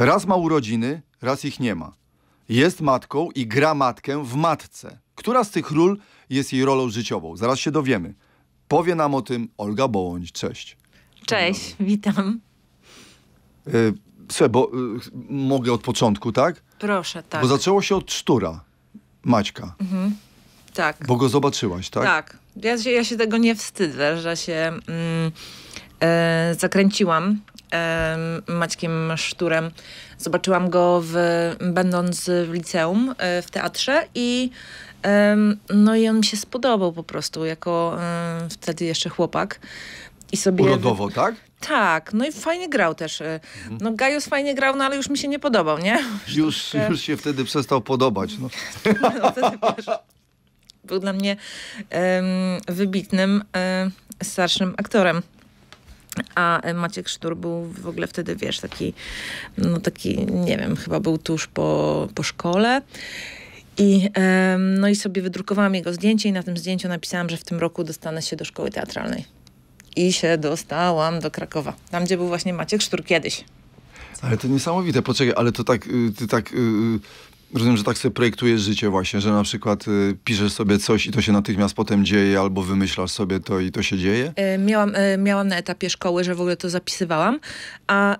Raz ma urodziny, raz ich nie ma. Jest matką i gra matkę w matce. Która z tych ról jest jej rolą życiową? Zaraz się dowiemy. Powie nam o tym Olga Bołądź. Cześć. Cześć, witam. Y, Słuchaj, bo e, mogę od początku, tak? Proszę, tak. Bo zaczęło się od sztura Maćka. Mhm. Tak. Bo go zobaczyłaś, tak? Tak. Ja się, ja się tego nie wstydzę, że się mm, e, zakręciłam Maćkiem Szturem. Zobaczyłam go w, będąc w liceum e, w teatrze i no i on mi się spodobał po prostu jako wtedy jeszcze chłopak. I sobie... Urodowo, tak? Tak, no i fajnie grał też. E, mhm. No Gajus fajnie grał, no ale już mi się nie podobał, nie? Już, już się wtedy przestał podobać. No. no był dla mnie um, wybitnym, um, starszym aktorem. A Maciek Sztur był w ogóle wtedy, wiesz, taki, no taki, nie wiem, chyba był tuż po, po szkole. I, no i sobie wydrukowałam jego zdjęcie i na tym zdjęciu napisałam, że w tym roku dostanę się do szkoły teatralnej. I się dostałam do Krakowa, tam gdzie był właśnie Maciek Sztur kiedyś. Ale to niesamowite, poczekaj, ale to tak, y, ty tak y, y, Rozumiem, że tak sobie projektujesz życie właśnie, że na przykład y, piszesz sobie coś i to się natychmiast potem dzieje, albo wymyślasz sobie to i to się dzieje? Y, miałam, y, miałam na etapie szkoły, że w ogóle to zapisywałam, a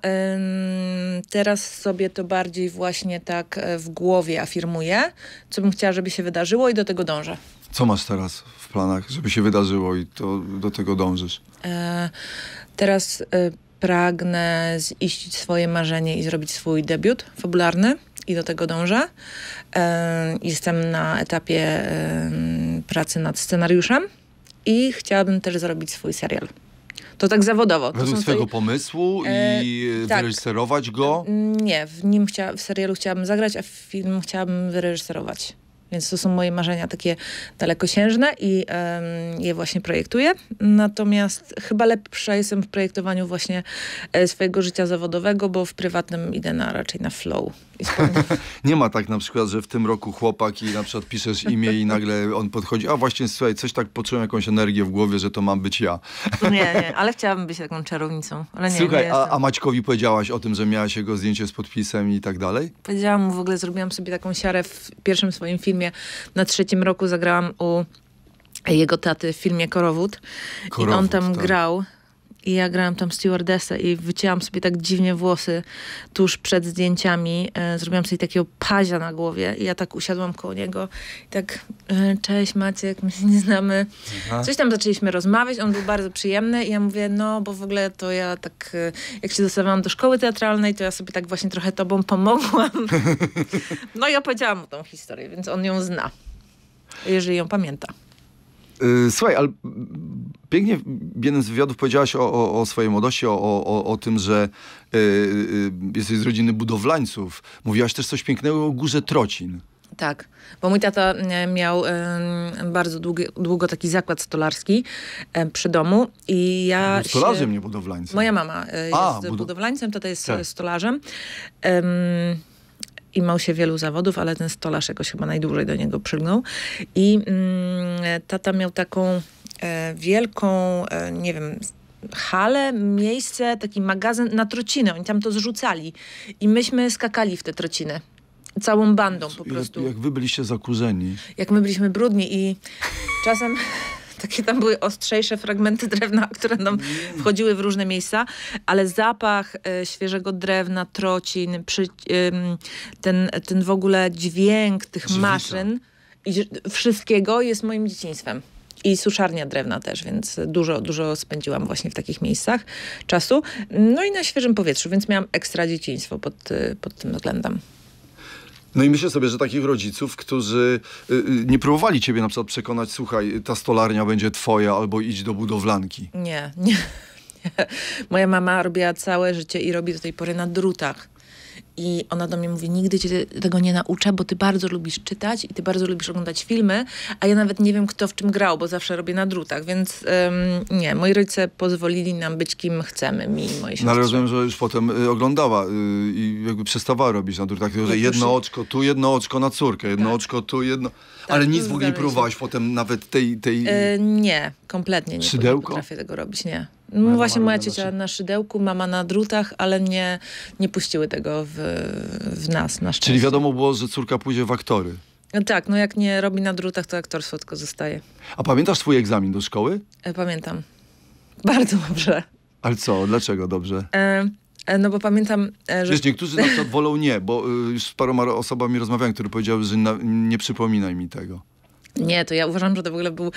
teraz sobie to bardziej właśnie tak e, w głowie afirmuję, co bym chciała, żeby się wydarzyło i do tego dążę. Co masz teraz w planach, żeby się wydarzyło i to, do tego dążysz? teraz pragnę ziścić swoje marzenie i zrobić swój debiut fabularny i do tego dążę. Jestem na etapie pracy nad scenariuszem i chciałabym też zrobić swój serial. To tak zawodowo. To Według swojego tutaj... pomysłu i e, tak. wyreżyserować go? Nie, w nim chcia... w serialu chciałabym zagrać, a w film chciałabym wyreżyserować. Więc to są moje marzenia takie dalekosiężne i um, je właśnie projektuję. Natomiast chyba lepsza jestem w projektowaniu właśnie e, swojego życia zawodowego, bo w prywatnym idę na, raczej na flow. nie ma tak na przykład, że w tym roku chłopak i na przykład piszesz imię i nagle on podchodzi, a właśnie słuchaj, coś tak poczułem jakąś energię w głowie, że to mam być ja. nie, nie, ale chciałabym być taką czarownicą. Ale nie, słuchaj, nie a, a, Maćkowi powiedziałaś o tym, że miałaś jego zdjęcie z podpisem i tak dalej? Powiedziałam mu, w ogóle zrobiłam sobie taką siarę w pierwszym swoim filmie. Na trzecim roku zagrałam u jego taty w filmie Korowód. Korowód I on tam tak. grał i ja grałam tam stewardessę i wycięłam sobie tak dziwnie włosy tuż przed zdjęciami. E, zrobiłam sobie takiego pazia na głowie i ja tak usiadłam koło niego i tak e, cześć Maciek, my się nie znamy. Aha. Coś tam zaczęliśmy rozmawiać, on był bardzo przyjemny i ja mówię, no bo w ogóle to ja tak, e, jak się dostawałam do szkoły teatralnej, to ja sobie tak właśnie trochę tobą pomogłam. No i opowiedziałam mu tą historię, więc on ją zna, jeżeli ją pamięta. Y, słuchaj, ale pięknie w jednym z wywiadów powiedziałaś o, o, o swojej młodości, o, o, o tym, że y, y, jesteś z rodziny budowlańców. Mówiłaś też coś pięknego o górze Trocin. Tak, bo mój tata e, miał y, bardzo długi, długo taki zakład stolarski y, przy domu i ja... Był stolarzem, się... nie budowlańcem. Moja mama y, jest A, budowlańcem, tata jest tak. stolarzem mał się wielu zawodów, ale ten stolarz jakoś chyba najdłużej do niego przylgnął. I mm, tata miał taką e, wielką, e, nie wiem, hale, miejsce, taki magazyn na trociny. Oni tam to zrzucali. I myśmy skakali w te trociny całą bandą po prostu. Jak, jak wy byliście zakurzeni. Jak my byliśmy brudni i czasem takie tam były ostrzejsze fragmenty drewna, które nam wchodziły w różne miejsca, ale zapach e, świeżego drewna, trocin, przy, ten, ten w ogóle dźwięk tych maszyn i wszystkiego jest moim dzieciństwem. I suszarnia drewna też, więc dużo, dużo spędziłam właśnie w takich miejscach czasu. No i na świeżym powietrzu, więc miałam ekstra dzieciństwo pod, e, pod tym względem. No i myślę sobie, że takich rodziców, którzy y, y, nie próbowali ciebie na przykład przekonać, słuchaj, ta stolarnia będzie twoja albo idź do budowlanki. Nie, nie. Moja mama robiła całe życie i robi do tej pory na drutach. I ona do mnie mówi, nigdy cię tego nie nauczę, bo ty bardzo lubisz czytać i ty bardzo lubisz oglądać filmy, a ja nawet nie wiem, kto w czym grał, bo zawsze robię na drutach, więc nie, moi rodzice pozwolili nam być kim chcemy, mi i mojej siostrze. No ale rozumiem, że już potem y, oglądała y, i jakby przestawała robić na drutach, tylko, że jedno oczko tu, jedno oczko na córkę, jedno tak. oczko tu, jedno... Tak, ale nic w ogóle nie próbowałaś potem nawet tej... tej... Yy, nie, kompletnie nie nie potrafię tego robić, nie. No Właśnie moja ciocia na szydełku, mama na drutach, ale nie, nie puściły tego w, w nas, na szczęście. Czyli wiadomo było, że córka pójdzie w aktory. No tak, no jak nie robi na drutach, to aktorstwo tylko zostaje. A pamiętasz swój egzamin do szkoły? E, pamiętam. Bardzo dobrze. Ale co? Dlaczego dobrze? E, e no bo pamiętam, że... Wiesz, niektórzy na przykład wolą nie, bo y, już z paroma osobami rozmawiałem, które powiedziały, że na, nie przypominaj mi tego. Nie, to ja uważam, że to w ogóle był um,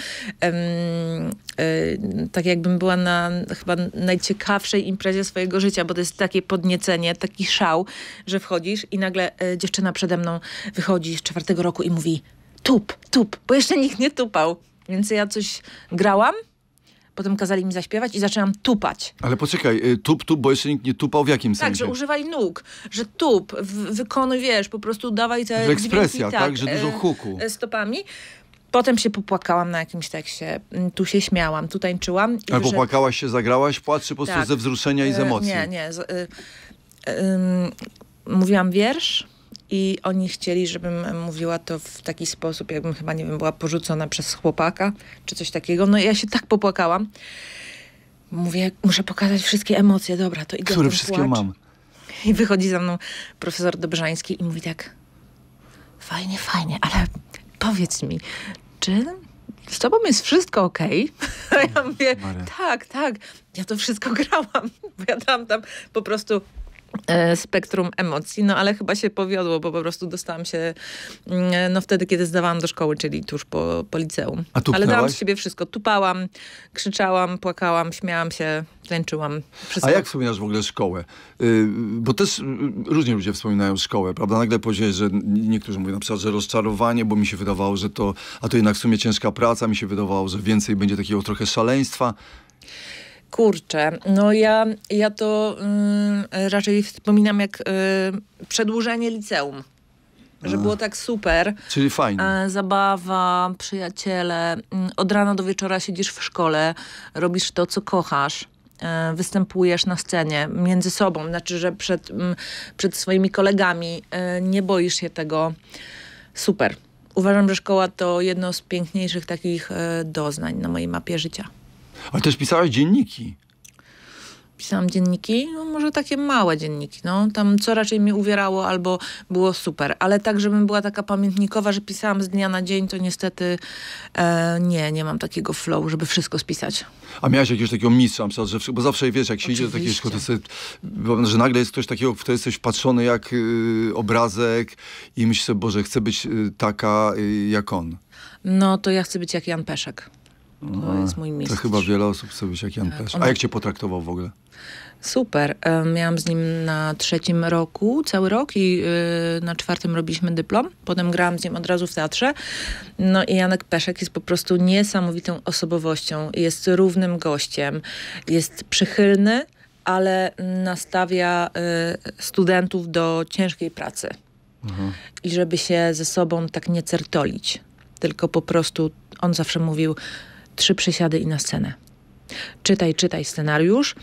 y, tak jakbym była na chyba najciekawszej imprezie swojego życia, bo to jest takie podniecenie, taki szał, że wchodzisz i nagle y, dziewczyna przede mną wychodzi z czwartego roku i mówi tup, tup, bo jeszcze nikt nie tupał. Więc ja coś grałam, Potem kazali mi zaśpiewać i zaczęłam tupać. Ale poczekaj, e, tup, tup, bo jeszcze nikt nie tupał w jakim tak, sensie? Tak, że używaj nóg, że tup, wykonuj, wiesz, po prostu dawaj te... W ekspresja, dźwięki, tak, tak, że dużo huku. Stopami. Potem się popłakałam na jakimś tekście. Mm, tu się śmiałam, tu tańczyłam. I Ale popłakałaś się, zagrałaś? Płacz czy po prostu tak. ze wzruszenia i z e, emocji? Nie, nie. Z, y, y, y, mówiłam wiersz i oni chcieli, żebym mówiła to w taki sposób, jakbym chyba, nie wiem, była porzucona przez chłopaka czy coś takiego. No i ja się tak popłakałam. Mówię, muszę pokazać wszystkie emocje. Dobra, to idę Które wszystkie płacz. mam? I wychodzi za mną profesor Dobrzański i mówi tak, fajnie, fajnie, ale powiedz mi, czy z tobą jest wszystko ok? ja mm, mówię, Maria. tak, tak, ja to wszystko grałam. Bo ja tam, tam po prostu E, spektrum emocji, no ale chyba się powiodło, bo po prostu dostałam się mm, e, no wtedy, kiedy zdawałam do szkoły, czyli tuż po, po liceum. A ale dałam z siebie wszystko. Tupałam, krzyczałam, płakałam, śmiałam się, tańczyłam. Wszystko. A jak wspominasz w ogóle szkołę? Y, bo też y, różni ludzie wspominają szkołę, prawda? Nagle powiedziałeś, że niektórzy mówią na przykład, że rozczarowanie, bo mi się wydawało, że to, a to jednak w sumie ciężka praca, mi się wydawało, że więcej będzie takiego trochę szaleństwa. Kurczę, no ja, ja to y, raczej wspominam jak y, przedłużenie liceum. Że było tak super. Czyli fajnie. Zabawa, przyjaciele. Mm, od rana do wieczora siedzisz w szkole, robisz to, co kochasz y, występujesz na scenie między sobą, znaczy, że przed, mm, przed swoimi kolegami y, nie boisz się tego. Super. Uważam, że szkoła to jedno z piękniejszych takich y, doznań na mojej mapie życia. Ale też pisałaś dzienniki. Pisałam dzienniki, no może takie małe dzienniki, no tam co raczej mi uwierało albo było super, ale tak, żebym była taka pamiętnikowa, że pisałam z dnia na dzień, to niestety e, nie, nie mam takiego flow, żeby wszystko spisać. A miałaś jakiegoś takiego mistrza, że, bo zawsze wiesz, jak się Oczywiście. idzie do takiej szkoły, to że nagle jest ktoś takiego, w to jesteś wpatrzony jak y, obrazek i myślisz sobie, Boże, chcę być y, taka y, jak on. No to ja chcę być jak Jan Peszek. To no, jest mój mistrz. To chyba wiele osób sobie jak Jan tak, A jak cię potraktował w ogóle? Super. E, miałam z nim na trzecim roku, cały rok i e, na czwartym robiliśmy dyplom. Potem grałam z nim od razu w teatrze. No i Janek Peszek jest po prostu niesamowitą osobowością. Jest równym gościem. Jest przychylny, ale nastawia e, studentów do ciężkiej pracy. Mhm. I żeby się ze sobą tak nie certolić. Tylko po prostu on zawsze mówił, trzy przysiady i na scenę. Czytaj, czytaj scenariusz,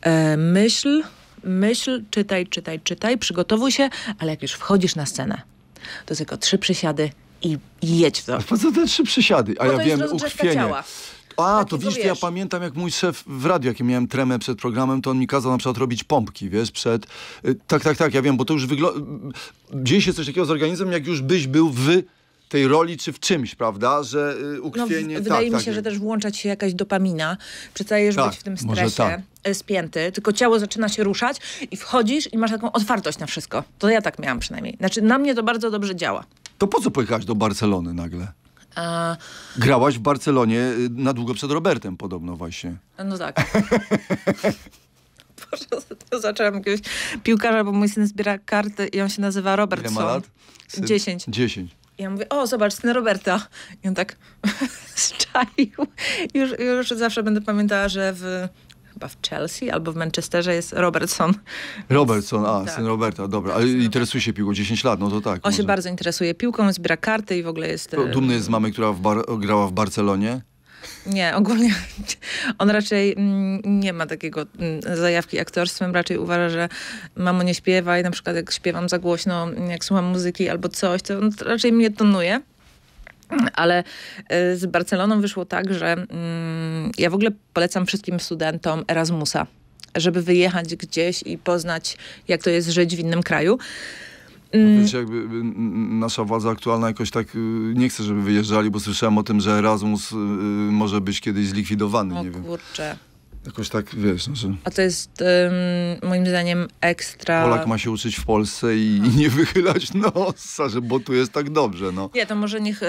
e, myśl, myśl, czytaj, czytaj, czytaj, przygotowuj się, ale jak już wchodzisz na scenę, to tylko trzy przysiady i jedź w to. Po co te trzy przysiady? A Bo ja wiem, ukrwienie. A, to widzisz, wiesz. ja pamiętam jak mój szef w radiu, jak miałem tremę przed programem, to on mi kazał na przykład robić pompki, wiesz, przed... Y, tak, tak, tak, ja wiem, bo to już wygląda... Dzieje się coś takiego z organizmem, jak już byś był w tej roli czy w czymś, prawda? Że ukrwienie... Y, no, w, wydaje tak, mi się, tak. że też włącza się jakaś dopamina. Przestajesz tak, być w tym stresie tak. y, spięty, tylko ciało zaczyna się ruszać i wchodzisz i masz taką otwartość na wszystko. To ja tak miałam przynajmniej. Znaczy na mnie to bardzo dobrze działa. To po co pojechałaś do Barcelony nagle? A... Grałaś w Barcelonie y, na długo przed Robertem podobno właśnie. No tak. Boże, ostatnio zacząłem jakiegoś piłkarza, bo mój syn zbiera karty i on się nazywa Robertson. Ile ma lat? Syn? Dziesięć. Dziesięć. I ja mówię, o zobacz, syn Roberta. I on tak zczaił. Już, już zawsze będę pamiętała, że w chyba w Chelsea albo w Manchesterze jest Robertson. Robertson, a, tak. syn Roberta, dobra. Ale interesuje się piłką, 10 lat, no to tak. On może. się bardzo interesuje piłką, zbiera karty i w ogóle jest... Dumny e, jest z mamy, która w grała w Barcelonie. Nie, ogólnie on raczej mm, nie ma takiego mm, zajawki aktorstwem, raczej uważa, że mamo nie śpiewa i na przykład jak śpiewam za głośno, jak słucham muzyki albo coś, to raczej mnie tonuje. Ale y, z Barceloną wyszło tak, że mm, ja w ogóle polecam wszystkim studentom Erasmusa, żeby wyjechać gdzieś i poznać, jak to jest żyć w innym kraju. Mm. Wiecie, jakby y, nasza władza aktualna jakoś tak y, nie chce, żeby wyjeżdżali, bo słyszałem o tym, że Erasmus y, może być kiedyś zlikwidowany. O nie kurczę. Wiem. Jakoś tak, wiesz, no, że A to jest moim zdaniem ekstra... Polak ma się uczyć w Polsce i, i, nie wychylać nosa, że, bo tu jest tak dobrze, no. Nie, to może niech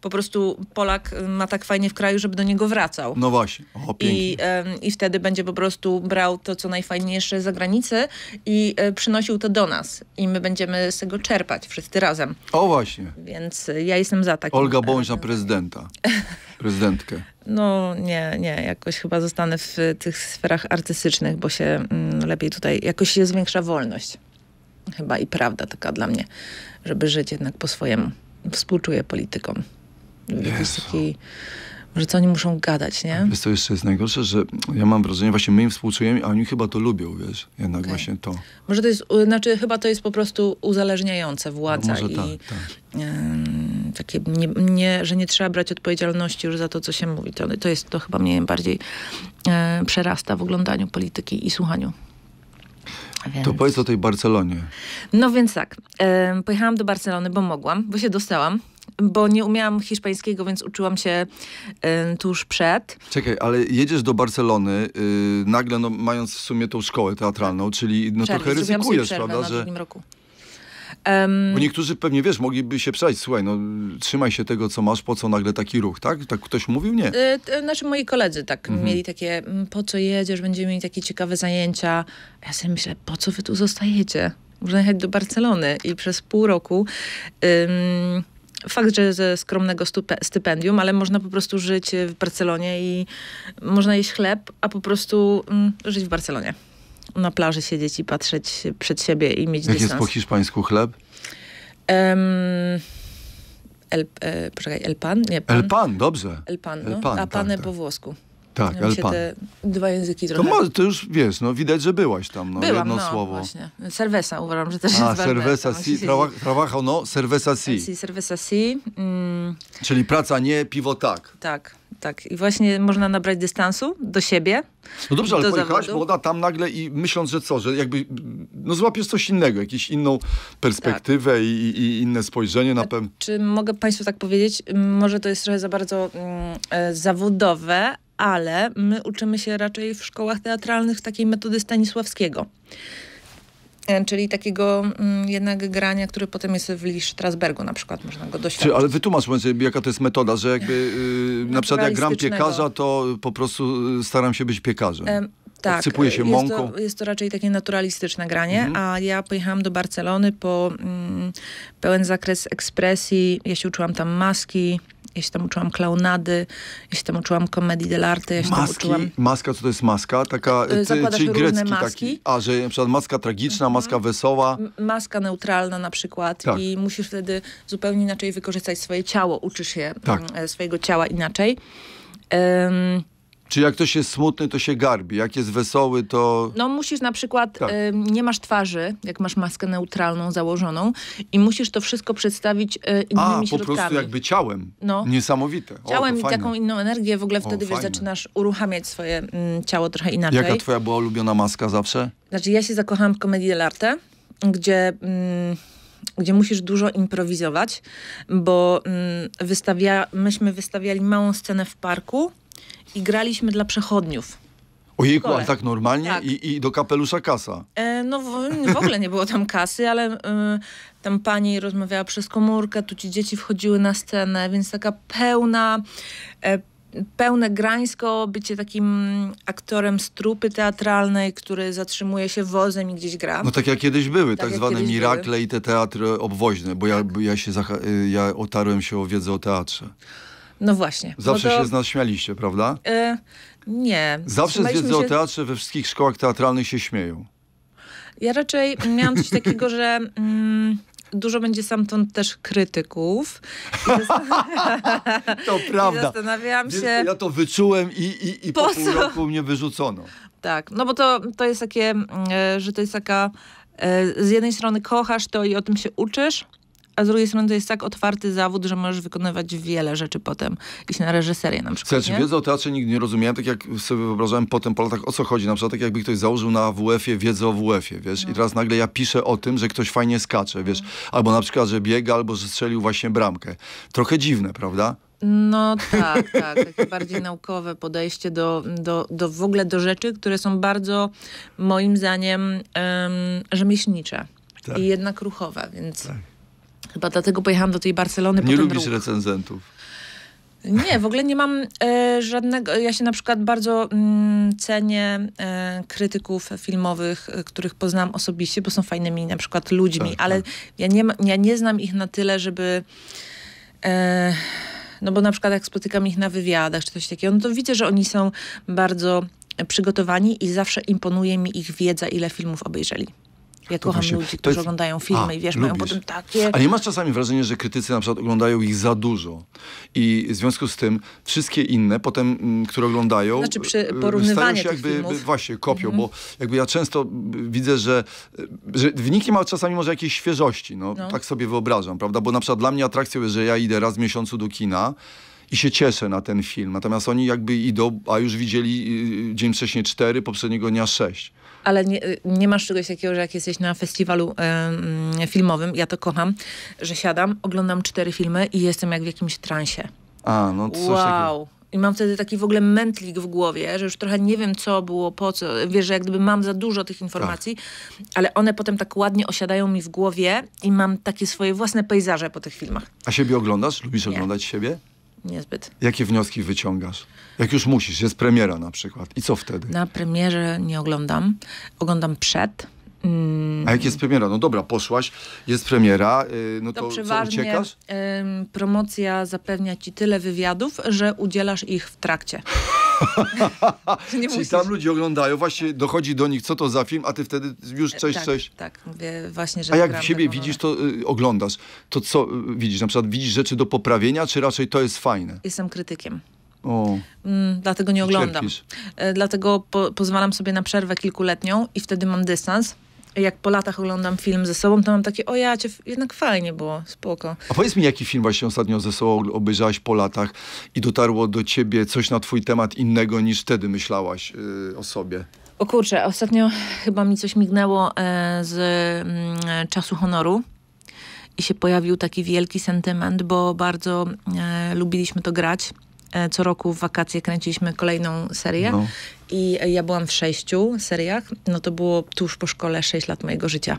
po prostu Polak ma tak fajnie w kraju, żeby do niego wracał. No właśnie, o, pięknie. I, I wtedy będzie po prostu brał to, co najfajniejsze z zagranicy i e, przynosił to do nas. I my będziemy z tego czerpać wszyscy razem. O właśnie. Więc ja jestem za takim... Olga Bądź na prezydenta. Prezydentkę. No nie, nie, jakoś chyba zostanę w tych sferach artystycznych, bo się mm, lepiej tutaj, jakoś jest większa wolność. Chyba i prawda taka dla mnie, żeby żyć jednak po swojemu. Współczuję politykom. Jezu. Taki, że co oni muszą gadać, nie? Wiesz, to jeszcze jest najgorsze, że ja mam wrażenie, właśnie my im współczujemy, a oni chyba to lubią, wiesz, jednak okay. właśnie to. Może to jest, znaczy chyba to jest po prostu uzależniające władza no i tak, tak. takie, nie, nie, że nie trzeba brać odpowiedzialności już za to, co się mówi. To, to jest, to chyba mnie bardziej e, przerasta w oglądaniu polityki i słuchaniu. Więc... To powiedz o tej Barcelonie. No więc tak, pojechałam do Barcelony, bo mogłam, bo się dostałam bo nie umiałam hiszpańskiego, więc uczyłam się y, tuż przed. Czekaj, ale jedziesz do Barcelony, y, nagle no, mając w sumie tą szkołę teatralną, tak. czyli no, trochę ryzykujesz, prawda? Na że... roku. Um, Bo niektórzy pewnie, wiesz, mogliby się przejść, słuchaj, no trzymaj się tego, co masz, po co nagle taki ruch, tak? Tak ktoś mówił? Nie. Y, znaczy moi koledzy tak mhm. mieli takie, mm, po co jedziesz, będziemy mieli takie ciekawe zajęcia. ja sobie myślę, po co wy tu zostajecie? Można jechać do Barcelony i przez pół roku fakt, że ze skromnego stypendium, ale można po prostu żyć e, w Barcelonie i można jeść chleb, a po prostu mm, żyć w Barcelonie. Na plaży siedzieć i patrzeć przed siebie i mieć Jak dystans. jest po hiszpańsku chleb? Um, el, e, poczekaj, el pan? Nie, pan. El pan, dobrze. El pan, no? el pan a pane tak, e tak. po włosku tak, ale pan. te dwa języki trochę... To, może, to już wiesz, no widać, że byłaś tam, no, Byłam, jedno no, słowo. właśnie. uważam, że też A, jest serwesa. No, si, trabajał, traba, no, serwesa si. si. Mm. Czyli praca nie, piwo tak. Tak, tak. I właśnie można nabrać dystansu do siebie, No dobrze, ale do pojechałaś młoda tam nagle i myśląc, że co, że jakby no złapiesz coś innego, jakąś inną perspektywę tak. i, i, i inne spojrzenie na pewno. Czy mogę państwu tak powiedzieć? Może to jest trochę za bardzo mm, e, zawodowe, ale my uczymy się raczej w szkołach teatralnych takiej metody Stanisławskiego e, czyli takiego mm, jednak grania, który potem jest w Lisz Strasbergu na przykład, można go doświadczyć. Czy, ale wytłumacz sobie, jaka to jest metoda, że jakby yy, na przykład jak gram piekarza, to po prostu y, staram się być piekarzem. tak, Odsypuje się mąką. Jest to, jest to raczej takie naturalistyczne granie, mhm. a ja pojechałam do Barcelony po mm, pełen zakres ekspresji, ja się uczyłam tam maski, ja się tam uczyłam klaunady, ja się tam uczyłam komedii dell'arte, ja się Maski, tam uczyłam... Maska, co to jest maska? Taka, y, ty, Zakładasz czyli grecki maski. taki. A, że na przykład maska tragiczna, mhm. maska wesoła. Maska neutralna na przykład tak. i musisz wtedy zupełnie inaczej wykorzystać swoje ciało, uczysz się tak. Mm, e, swojego ciała inaczej. Um, czy jak ktoś jest smutny, to się garbi, jak jest wesoły, to... No musisz na przykład, tak. y, nie masz twarzy, jak masz maskę neutralną założoną i musisz to wszystko przedstawić y, innymi A, środkami. po prostu jakby ciałem. No. Niesamowite. Ciałem o, i taką inną energię, w ogóle wtedy o, wiesz, zaczynasz uruchamiać swoje m, mm, ciało trochę inaczej. Jaka twoja była ulubiona maska zawsze? Znaczy ja się zakochałam w komedii dell'arte, gdzie... Mm, gdzie musisz dużo improwizować, bo mm, wystawia, myśmy wystawiali małą scenę w parku, i graliśmy dla przechodniów. Ojejku, ale tak normalnie? Tak. I, I, do kapelusza kasa? E, no w, w, ogóle nie było tam kasy, ale y, tam pani rozmawiała przez komórkę, tu ci dzieci wchodziły na scenę, więc taka pełna, e, pełne grańsko bycie takim aktorem z trupy teatralnej, który zatrzymuje się wozem i gdzieś gra. No tak jak kiedyś były, tak, tak zwane mirakle były. i te teatry obwoźne, bo ja, tak. ja, się, y, ja otarłem się o wiedzę o teatrze. No właśnie. No Zawsze no to... się z nas śmialiście, prawda? E, nie. Zawsze z wiedzy się... o teatrze we wszystkich szkołach teatralnych się śmieją. Ja raczej miałam coś takiego, że... Mm dużo będzie stamtąd też krytyków. to prawda. I zastanawiam się. Ja to wyczułem i, i, i po, po pół roku mnie wyrzucono. Tak, no bo to, to jest takie, mm, e, że to jest taka. E, z jednej strony kochasz to i o tym się uczysz, a z drugiej strony to jest tak otwarty zawód, że możesz wykonywać wiele rzeczy potem. Iść na reżyserię na przykład. Znaczy, wiedzę o teatrze nigdy nie rozumiałem, tak jak sobie wyobrażałem potem po latach, o co chodzi. Na przykład tak jakby ktoś założył na WF-ie wiedzę o WF-ie, wiesz, no. i teraz nagle ja piszę o tym, że ktoś fajnie skacze, no. wiesz, no. albo na przykład, że biega, albo że strzelił właśnie bramkę. Trochę dziwne, prawda? No tak, tak. Takie bardziej naukowe podejście do, do, do w ogóle do rzeczy, które są bardzo moim zdaniem um, rzemieślnicze tak. i jednak ruchowe, więc... Tak. Chyba dlatego pojechałam do tej Barcelony. Nie lubisz ruch. recenzentów. Nie, w ogóle nie mam e, żadnego. Ja się na przykład bardzo mm, cenię e, krytyków filmowych, e, których poznam osobiście, bo są fajnymi na przykład ludźmi, tak, ale tak. Ja, nie, ja nie znam ich na tyle, żeby. E, no bo na przykład jak spotykam ich na wywiadach czy coś takiego, no to widzę, że oni są bardzo przygotowani i zawsze imponuje mi ich wiedza, ile filmów obejrzeli. Ja to kocham właśnie, ludzi, którzy jest... oglądają filmy A, i wiesz, lubisz. mają potem takie... A nie masz czasami wrażenia, że krytycy na przykład oglądają ich za dużo i w związku z tym wszystkie inne potem, mm, które oglądają... Znaczy przy e, e, porównywaniu się jakby, filmów. Właśnie, kopią, bo mhm. jakby ja często widzę, że, e, że wynik nie ma czasami może jakiejś świeżości, no, no. tak sobie wyobrażam, prawda? Bo na przykład dla mnie atrakcją jest, że ja idę raz w miesiącu do kina, i się cieszę na ten film. Natomiast oni jakby idą, a już widzieli dzień wcześniej cztery, poprzedniego dnia sześć ale nie, nie masz czegoś takiego, że jak jesteś na festiwalu y, filmowym, ja to kocham, że siadam, oglądam cztery filmy i jestem jak w jakimś transie. A, no to coś wow. takiego. I mam wtedy taki w ogóle mętlik w głowie, że już trochę nie wiem, co było, po co. Wiesz, że jak gdyby mam za dużo tych informacji, tak. ale one potem tak ładnie osiadają mi w głowie i mam takie swoje własne pejzaże po tych filmach. A siebie oglądasz? Lubisz nie. oglądać siebie? Niezbyt. Jakie wnioski wyciągasz? Jak już musisz, jest premiera na przykład. I co wtedy? Na premierze nie oglądam. Oglądam przed. Mm. A jak jest premiera? No dobra, poszłaś, jest premiera, yy, no to, to przeważnie, co, uciekasz? Yy, promocja zapewnia ci tyle wywiadów, że udzielasz ich w trakcie. Czyli musisz. tam ludzie oglądają, właśnie dochodzi do nich, co to za film, a ty wtedy już coś, tak, coś. Tak, mówię właśnie, że A jak siebie widzisz, to y, oglądasz. To co y, widzisz? Na przykład widzisz rzeczy do poprawienia, czy raczej to jest fajne? Jestem krytykiem. O. Mm, dlatego nie oglądam. E, dlatego po, pozwalam sobie na przerwę kilkuletnią i wtedy mam dystans. Jak po latach oglądam film ze sobą, to mam takie, o ja, cię, jednak fajnie było, spoko. A powiedz mi, jaki film właśnie ostatnio ze sobą obejrzałaś po latach i dotarło do ciebie coś na twój temat innego niż wtedy myślałaś yy, o sobie? O kurczę, ostatnio chyba mi coś mignęło e, z mm, Czasu Honoru i się pojawił taki wielki sentyment, bo bardzo e, lubiliśmy to grać E, co roku w wakacje kręciliśmy kolejną serię. No. I ja byłam w sześciu seriach. No to było tuż po szkole sześć lat mojego życia.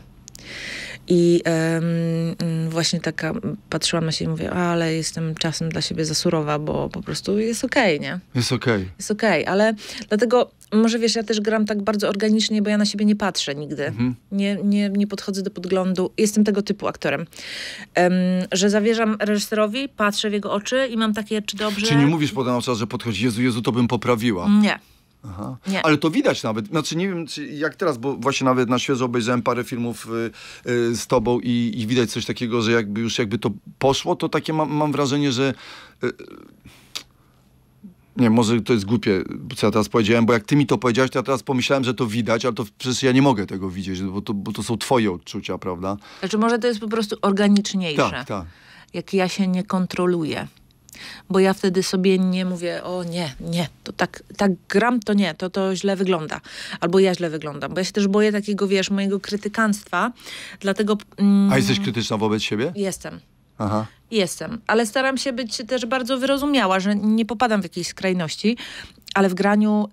I um, właśnie taka patrzyłam na siebie i mówię, ale jestem czasem dla siebie za surowa, bo po prostu jest okej, okay, nie? Jest okej. Okay. Jest okej, okay, ale dlatego może wiesz, ja też gram tak bardzo organicznie, bo ja na siebie nie patrzę nigdy. Mhm. Nie, nie, nie podchodzę do podglądu. Jestem tego typu aktorem. Um, że zawierzam reżyserowi, patrzę w jego oczy i mam takie, czy dobrze... Czy nie mówisz potem cały czas, że podchodzi, Jezu, Jezu, to bym poprawiła? Nie. Aha. Nie. Ale to widać nawet, znaczy nie wiem czy jak teraz, bo właśnie nawet na świeżo obejrzałem parę filmów y, y, z tobą i, i, widać coś takiego, że jakby już jakby to poszło, to takie mam, mam wrażenie, że... Y, y, nie, może to jest głupie, co ja teraz powiedziałem, bo jak ty mi to powiedziałeś, to ja teraz pomyślałem, że to widać, ale to przecież ja nie mogę tego widzieć, bo to, bo to są twoje odczucia, prawda? Znaczy może to jest po prostu organiczniejsze. Tak, tak. Jak ja się nie kontroluję bo ja wtedy sobie nie mówię, o nie, nie, to tak, tak gram, to nie, to to źle wygląda. Albo ja źle wyglądam, bo ja się też boję takiego, wiesz, mojego krytykanstwa, dlatego... Mm, A jesteś krytyczna wobec siebie? Jestem. Aha. Jestem, ale staram się być też bardzo wyrozumiała, że nie popadam w jakieś skrajności, ale w graniu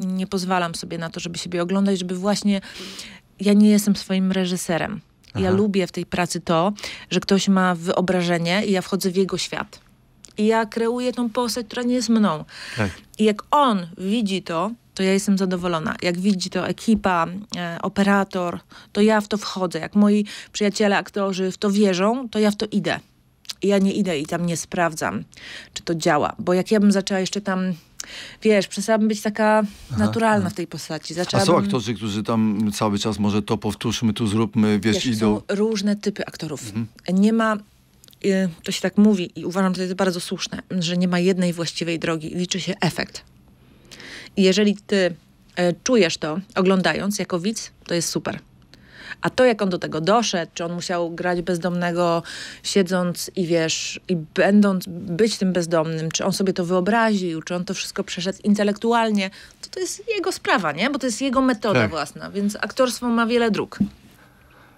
ym, nie pozwalam sobie na to, żeby siebie oglądać, żeby właśnie ja nie jestem swoim reżyserem. Aha. Ja lubię w tej pracy to, że ktoś ma wyobrażenie i ja wchodzę w jego świat. I ja kreuję tą postać, która nie jest mną. Tak. I jak on widzi to, to ja jestem zadowolona. Jak widzi to ekipa, e, operator, to ja w to wchodzę. Jak moi przyjaciele, aktorzy w to wierzą, to ja w to idę. I ja nie idę i tam nie sprawdzam, czy to działa. Bo jak ja bym zaczęła jeszcze tam wiesz, przestałabym być taka naturalna no. w tej postaci. Zaczęłabym... A są aktorzy, którzy tam cały czas może to powtórzmy, tu zróbmy, wiesz, wiesz idą. Są różne typy aktorów. Mhm. Nie ma Y, to się tak mówi i uważam, że to jest bardzo słuszne, że nie ma jednej właściwej drogi, liczy się efekt. I jeżeli ty e, czujesz to oglądając jako widz, to jest super. A to, jak on do tego doszedł, czy on musiał grać bezdomnego, siedząc i wiesz, i będąc, być tym bezdomnym, czy on sobie to wyobraził, czy on to wszystko przeszedł intelektualnie, to to jest jego sprawa, nie? Bo to jest jego metoda tak. własna, więc aktorstwo ma wiele dróg.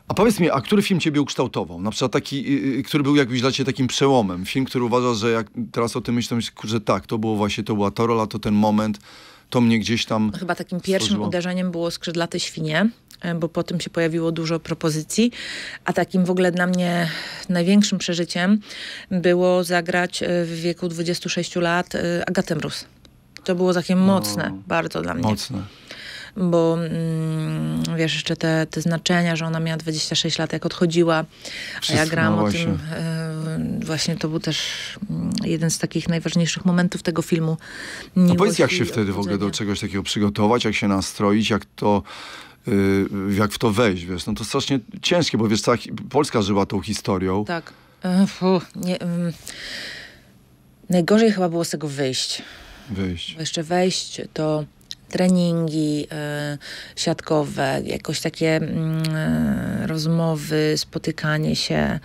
A powiedz mi, a który film ciebie ukształtował? Na przykład taki, y, y, który był jakbyś dla ciebie takim przełomem? Film, który uważasz, że jak teraz o tym myślę, że tak, to było właśnie, to była ta rola, to ten moment, to mnie gdzieś tam Chyba takim pierwszym stworzyło. uderzeniem było Skrzydlate Świnie, e, bo po tym się pojawiło dużo propozycji, a takim w ogóle dla mnie największym przeżyciem było zagrać e, w wieku 26 lat e, Agatę Mróz. To było takie mocne, bardzo dla mnie. Mocne bo mm, wiesz, jeszcze te, te znaczenia, że ona miała 26 lat, jak odchodziła, a ja gram o tym, e, właśnie to był też mm, jeden z takich najważniejszych momentów tego filmu. no powiedz, jak się wtedy w ogóle do czegoś takiego przygotować, jak się nastroić, jak to y, jak w to wejść, wiesz, no to strasznie ciężkie, bo wiesz, cała Polska żyła tą historią. Tak. E, Fuh, nie, um. najgorzej chyba było z tego wyjść. Wyjść. Bo jeszcze wejść to treningi e, siatkowe, jakoś takie mm, e, rozmowy, spotykanie się.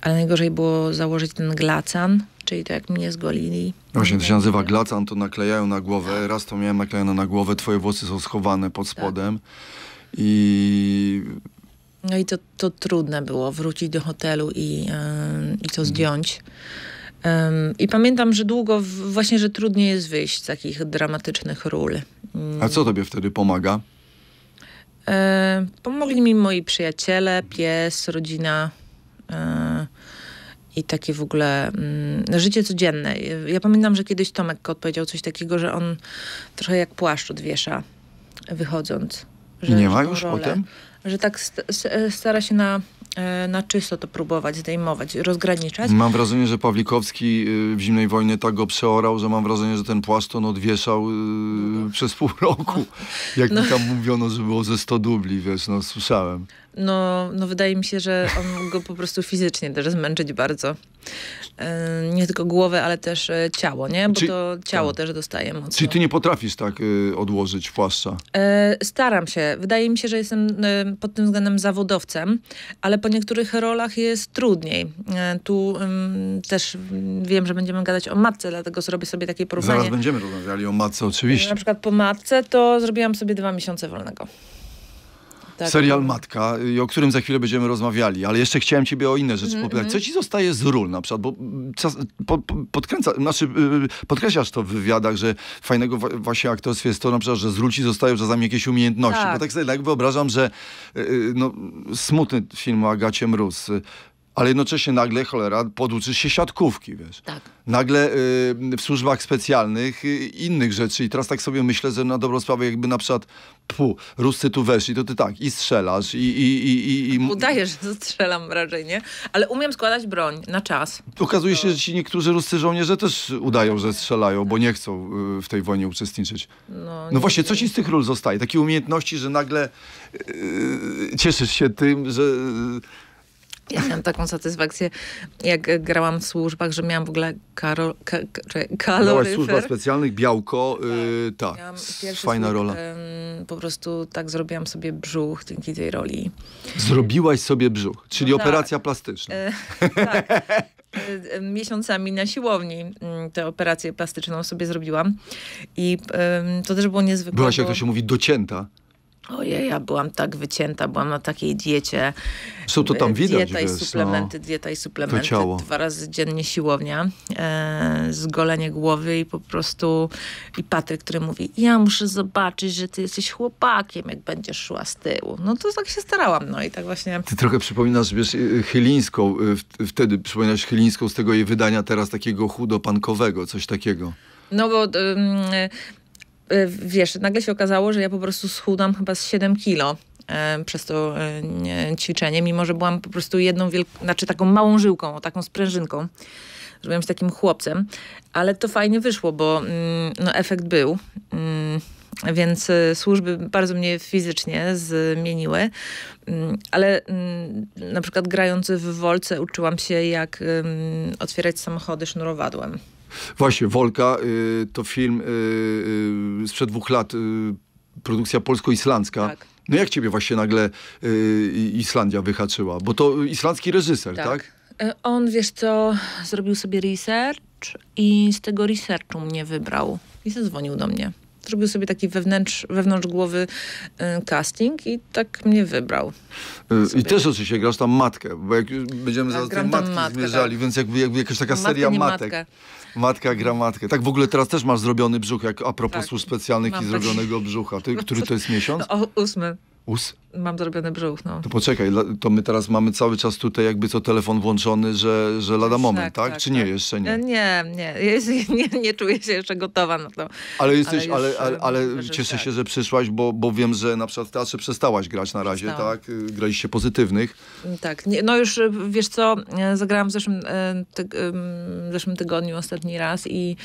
Ale najgorzej było założyć ten glacan, czyli to jak mnie zgolili. Właśnie, to się nazywa tak. glacan, to naklejają na głowę. Tak. Raz to miałem naklejone na głowę, twoje włosy są schowane pod tak. spodem. Tak. I no i to, to trudne było wrócić do hotelu i, yy, i to mhm. zdjąć. I pamiętam, że długo właśnie, że trudniej jest wyjść z takich dramatycznych ról. A co tobie wtedy pomaga? E, pomogli mi moi przyjaciele, pies, rodzina e, i takie w ogóle mm, życie codzienne. Ja pamiętam, że kiedyś Tomek odpowiedział powiedział coś takiego, że on trochę jak płaszcz odwiesza wychodząc. Że Nie ma już potem? Że tak st e, stara się na E, na czysto to próbować zdejmować, rozgraniczać. Mam wrażenie, że Pawlikowski y, w zimnej wojnie tak go przeorał, że mam wrażenie, że ten on odwieszał no. przez pół roku. Jak no. mi tam mówiono, że było ze 100 dubli, wiesz, no słyszałem. No, no wydaje mi się, że on mógł go po prostu fizycznie też zmęczyć bardzo. E, nie tylko głowę, ale też e, ciało, nie? Bo Czy, to ciało tak. też dostaje mocno. Czyli ty nie potrafisz tak e, odłożyć płaszcza? Staram się. Wydaje mi się, że jestem pod tym względem zawodowcem, ale po niektórych rolach jest trudniej. Tu też wiem, że będziemy gadać o matce, dlatego zrobię sobie takie porównanie. Zaraz będziemy rozmawiali o matce, oczywiście. Na przykład po matce to zrobiłam sobie dwa miesiące wolnego tak. serial Matka, y, o którym za chwilę będziemy rozmawiali, ale jeszcze chciałem ciebie o inne rzeczy mm, mm-hmm. popytać. Co ci zostaje z ról na przykład? Bo mm, podkręca, znaczy, y, y, podkreślasz to w wywiadach, że fajnego właśnie aktorstwa jest to na przykład, że z ról ci zostają czasami jakieś umiejętności. Tak. Bo tak sobie tak wyobrażam, że no, smutny film o Agacie Mróz, ale jednocześnie nagle, cholera, poduczysz się siatkówki, wiesz. Tak. Nagle y, w służbach specjalnych y, innych rzeczy i teraz tak sobie myślę, że na dobrą sprawę jakby na przykład pu, Ruscy tu weszli, to ty tak i strzelasz i... i, i, i, i... udajesz, że strzelam raczej, nie? Ale umiem składać broń na czas. Okazuje się, że ci niektórzy Ruscy żołnierze też udają, że strzelają, bo nie chcą y, w tej wojnie uczestniczyć. No, no właśnie, co ci z tych ról zostaje? Takie umiejętności, że nagle y, y, cieszysz się tym, że y, ja miałam taką satysfakcję, jak grałam w służbach, że miałam w ogóle karo, ka, kaloryfer. służba specjalnych, białko, yy, tak, fajna rola. Ym, po prostu tak zrobiłam sobie brzuch dzięki tej roli. Zrobiłaś sobie brzuch, czyli no, operacja e, tak. plastyczna. Yy, tak. miesiącami na siłowni mm, tę operację plastyczną sobie zrobiłam. I to też było niezwykłe. Byłaś, bo... jak to się mówi, docięta. Ojej, ja byłam tak wycięta, byłam na takiej diecie. Są to tam y, widać. Dieta i no. suplementy, no, dieta i suplementy. Dwa razy dziennie siłownia, e, zgolenie głowy i po prostu... I Patryk, który mówi, ja muszę zobaczyć, że ty jesteś chłopakiem, jak będziesz szła z tyłu. No to tak się starałam, no i tak właśnie... Ty trochę przypominasz, wiesz, y, y, Chylińską, wtedy przypominasz Chylińską z tego jej wydania teraz takiego chudopankowego, coś takiego. No bo... Y, y, Y, wiesz, nagle się okazało, że ja po prostu schudam chyba z 7 kilo e, przez to e, ćwiczenie, mimo że byłam po prostu jedną wielką, znaczy taką małą żyłką, taką sprężynką, że byłem takim chłopcem, ale to fajnie wyszło, bo mm, no, efekt był. Mm, więc e, służby bardzo mnie fizycznie zmieniły, mm, ale na przykład grając w wolce uczyłam się, jak otwierać samochody sznurowadłem. Właśnie, Wolka y, to film y, y, sprzed dwóch lat, y, produkcja polsko-islandzka. Tak. No jak ciebie właśnie nagle y, Islandia wyhaczyła? Bo to islandzki reżyser, tak? tak? E, on, wiesz co, zrobił sobie research i z tego researchu mnie wybrał. I zadzwonił do mnie. Zrobił sobie taki wewnętrz, wewnątrz głowy y, casting i tak mnie wybrał. Y, I też oczywiście grasz tam matkę, bo jak będziemy tak, zaraz do matki matkę, zmierzali, tak. więc jakby, jakby jakaś taka matkę, seria matek. Matkę. Matka gramatkę. Tak w ogóle teraz też masz zrobiony brzuch, jak a propos tak. służb specjalnych Mam i zrobionego brzucha. Ty, który to jest miesiąc? ósmy. Us? Mam zrobiony brzuch, no. To poczekaj, to my teraz mamy cały czas tutaj jakby co telefon włączony, że, że lada tak, moment, tak? tak? Czy tak. nie? Tak. Jeszcze nie? E, nie, nie, nie. Nie czuję się jeszcze gotowa na to. Ale jesteś, ale, już, ale, e, ale, ale cieszę tak. się, tak. że przyszłaś, bo, bo wiem, że na przykład w teatrze przestałaś grać na razie, Przestałam. tak? Y, graliście pozytywnych. Mm, tak, nie, no już y, wiesz co, e, zagrałam w zeszłym, tyg w zeszłym tygodniu ostatni raz i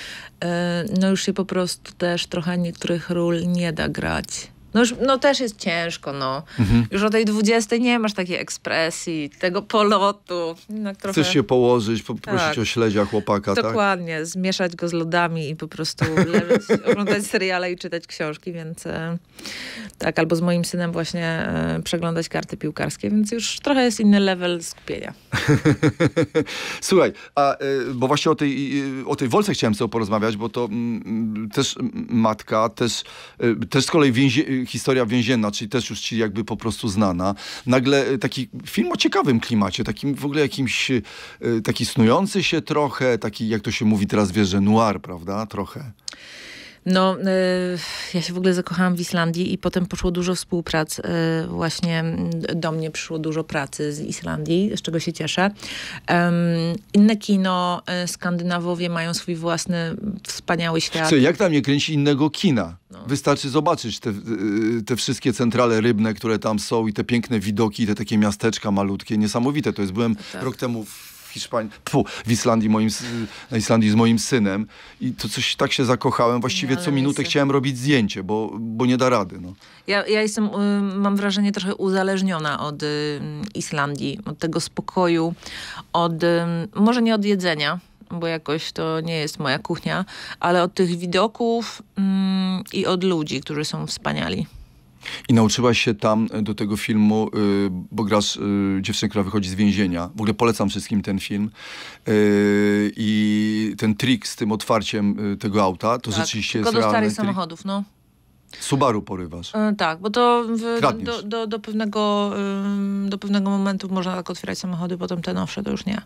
no już się po prostu też trochę niektórych ról nie da grać no już no też jest ciężko, no. Mhm. Już o tej 20 nie masz takiej ekspresji, tego polotu. No, trochę... Chcesz się położyć, poprosić tak. o śledzia chłopaka, tak? Dokładnie, tak? zmieszać go z lodami i po prostu leżeć, oglądać seriale i czytać książki, więc e, tak, albo z moim synem właśnie e, przeglądać karty piłkarskie, więc już trochę jest inny level skupienia. Słuchaj, a, e, bo właśnie o tej, o tej Wolce chciałem sobie porozmawiać, bo to m, mm, mm, też matka, też, też z kolei więzie historia więzienna, czyli też już ci jakby po prostu znana. Nagle e, taki film o ciekawym klimacie, takim w ogóle jakimś, e, taki snujący się trochę, taki jak to się mówi teraz, wiesz, że noir, prawda? Trochę. No, y, ja się w ogóle zakochałam w Islandii i potem poszło dużo współprac. Y, właśnie do mnie przyszło dużo pracy z Islandii, z czego się cieszę. Inne kino, y, Skandynawowie mają swój własny wspaniały świat. Co, jak tam nie kręci innego kina? No. Wystarczy zobaczyć te, te wszystkie centrale rybne, które tam są i te piękne widoki, te takie miasteczka malutkie, niesamowite. To jest, byłem tak. rok temu w Hiszpanii, pfu, w Islandii moim, na Islandii z moim synem i to coś tak się zakochałem, właściwie no, co minutę jest... chciałem robić zdjęcie, bo, bo nie da rady. No. Ja, ja jestem, y, mam wrażenie, trochę uzależniona od y, Islandii, od tego spokoju, od, y, może nie od jedzenia, bo jakoś to nie jest moja kuchnia, ale od tych widoków mm, i od ludzi, którzy są wspaniali. I nauczyła się tam e, do tego filmu, e, bo grasz e, dziewczynę, która wychodzi z więzienia. W ogóle polecam wszystkim ten film. I ten trik z tym otwarciem tego auta, to tak, rzeczywiście jest realny starych samochodów, no. Subaru porywasz. tak, bo to w, do, do, do, pewnego, do pewnego momentu można tak otwierać samochody, potem te nowsze to już nie.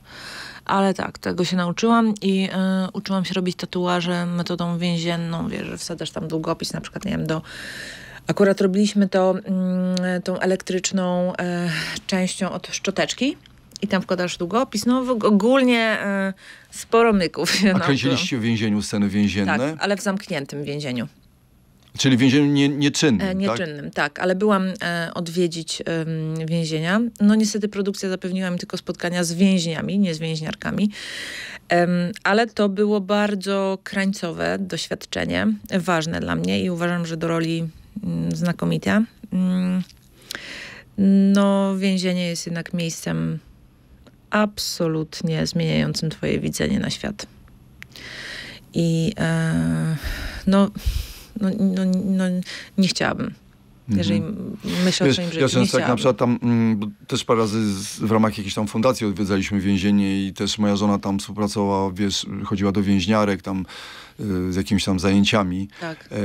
Ale tak, tego się nauczyłam i uczyłam się robić tatuaże metodą więzienną, wiesz, że wsadzasz tam długopis na przykład, nie wiem, do Akurat robiliśmy to mm, tą elektryczną e, częścią od szczoteczki i tam wkładasz długopis. No ogólnie e, sporo myków. A kręciliście w więzieniu sceny więzienne? Tak, ale w zamkniętym więzieniu. Czyli w więzieniu nie, nieczynnym, e, tak? Nieczynnym, tak? tak. ale byłam e, odwiedzić e, więzienia. No niestety produkcja zapewniła mi tylko spotkania z więźniami, nie z więźniarkami. ale to było bardzo krańcowe doświadczenie, ważne dla mnie i uważam, że do roli Mm, znakomite. Mm. No, więzienie jest jednak miejscem absolutnie zmieniającym Twoje widzenie na świat. I e, no, no, no, no, nie chciałabym. Mhm. Jeżeli myślę Wiesz, o swoim życiu, Ja często tak na przykład tam m, mm, też parę razy z, w ramach jakiejś tam fundacji odwiedzaliśmy więzienie i też moja żona tam współpracowała, wiesz, chodziła do więźniarek, tam z jakimiś tam zajęciami. Tak. E,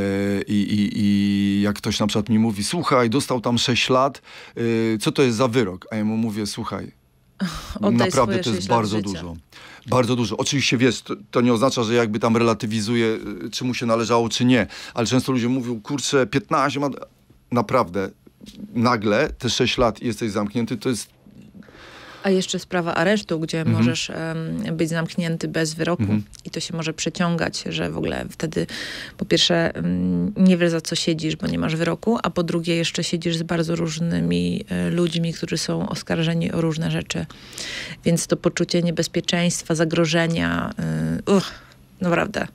I, i, I jak ktoś na przykład mi mówi, słuchaj, dostał tam 6 lat, e, co to jest za wyrok? A ja mu mówię, słuchaj, Oddaj naprawdę to jest bardzo dużo. Bardzo dużo. Oczywiście wiesz, to, to, nie oznacza, że jakby tam relatywizuje, e, czy mu się należało, czy nie. Ale często ludzie mówią, kurczę, 15 ma... Naprawdę, nagle te 6 lat jesteś zamknięty, to jest a jeszcze sprawa aresztu, gdzie mhm. możesz um, być zamknięty bez wyroku mhm. i to się może przeciągać, że w ogóle wtedy po pierwsze um, nie wiesz za co siedzisz, bo nie masz wyroku, a po drugie jeszcze siedzisz z bardzo różnymi e, ludźmi, którzy są oskarżeni o różne rzeczy. Więc to poczucie niebezpieczeństwa, zagrożenia, y, uch, naprawdę. Y,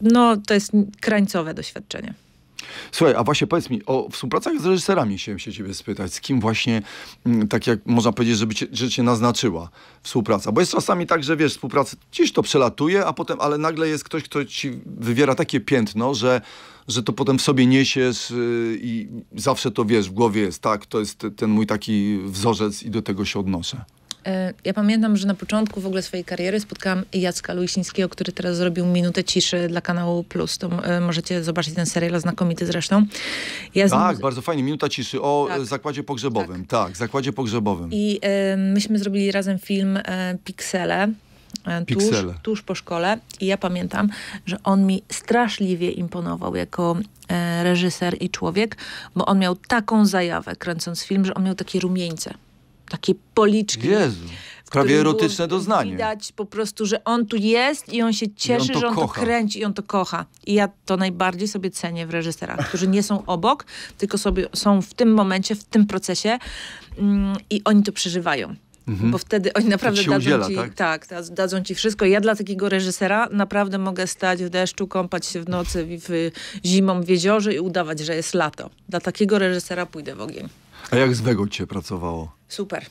no, to jest krańcowe doświadczenie. Słuchaj, a właśnie powiedz mi, o współpracach z reżyserami chciałem się ciebie spytać. Z kim właśnie, mm, tak jak można powiedzieć, żeby cię, że cię naznaczyła współpraca? Bo jest czasami tak, że wiesz, współpraca gdzieś to przelatuje, a potem, ale nagle jest ktoś, kto ci wywiera takie piętno, że że to potem w sobie niesiesz y, i zawsze to wiesz, w głowie jest, tak, to jest ten mój taki wzorzec i do tego się odnoszę. E, ja pamiętam, że na początku w ogóle swojej kariery spotkałam Jacka Luisińskiego, który teraz zrobił minutę ciszy dla kanału Plus. To e, możecie zobaczyć ten serial, znakomity zresztą. Ja tak, bardzo fajnie. Minuta ciszy o e, tak. zakładzie pogrzebowym. Tak. tak, zakładzie pogrzebowym. I myśmy zrobili razem film y, Piksele. Tuż, tuż, po szkole i ja pamiętam, że on mi straszliwie imponował jako e, reżyser i człowiek, bo on miał taką zajawę kręcąc film, że on miał takie rumieńce takie policzki. Jezu. Prawie erotyczne doznanie. Widać po prostu, że on tu jest i on się cieszy, on że on kocha. to kręci i on to kocha. I ja to najbardziej sobie cenię w reżyserach, którzy nie są obok, tylko sobie są w tym momencie, w tym procesie mm, i oni to przeżywają. Mhm. Bo wtedy oni naprawdę dadzą, udziela, ci, tak? Tak, dadzą ci wszystko. Ja dla takiego reżysera naprawdę mogę stać w deszczu, kąpać się w nocy, w, w zimą w jeziorze i udawać, że jest lato. Dla takiego reżysera pójdę w ogień. A jak z Wego cię pracowało? Super.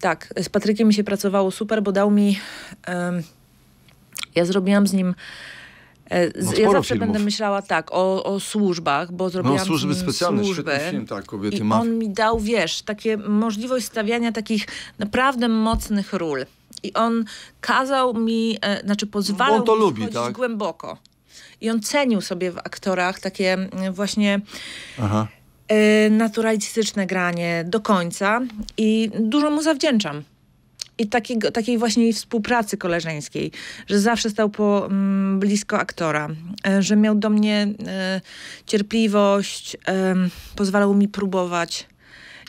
Tak, z Patrykiem mi się pracowało super, bo dał mi... Um, ja zrobiłam z nim... E, no ja zawsze filmów. będę myślała tak o, o służbach, bo no, zrobiłam no, służby specjalne, służby film, tak, kobiety, i maf... on mi dał, wiesz, takie możliwość stawiania takich naprawdę mocnych ról. I on kazał mi, e, znaczy pozwalał on to mi lubi, tak? głęboko. I on cenił sobie w aktorach takie mm, właśnie... Aha Y, naturalistyczne granie do końca i dużo mu zawdzięczam. I takiego, takiej właśnie współpracy koleżeńskiej, że zawsze stał po mm, blisko aktora, y, że miał do mnie e, cierpliwość, e, pozwalał mi próbować.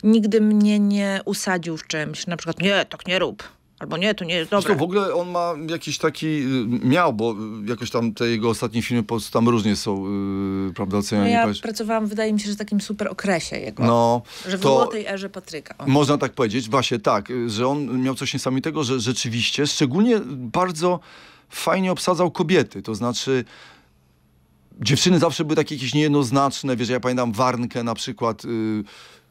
Nigdy mnie nie usadził w czymś, na przykład nie, tak nie rób Albo nie, to nie jest dobre. Zresztą w ogóle on ma jakiś taki, y, miał, bo jakoś tam te jego ostatnie filmy tam różnie są, yy, prawda, oceniani. No ja powiedz. pracowałam, wydaje mi się, że w takim super okresie jego. No, że w złotej erze Patryka. Można tak powiedzieć, właśnie tak, y, że on miał coś niesamowitego, że rzeczywiście, szczególnie bardzo fajnie obsadzał kobiety, to znaczy dziewczyny zawsze były takie jakieś niejednoznaczne, wiesz, ja pamiętam Warnkę na przykład, yy,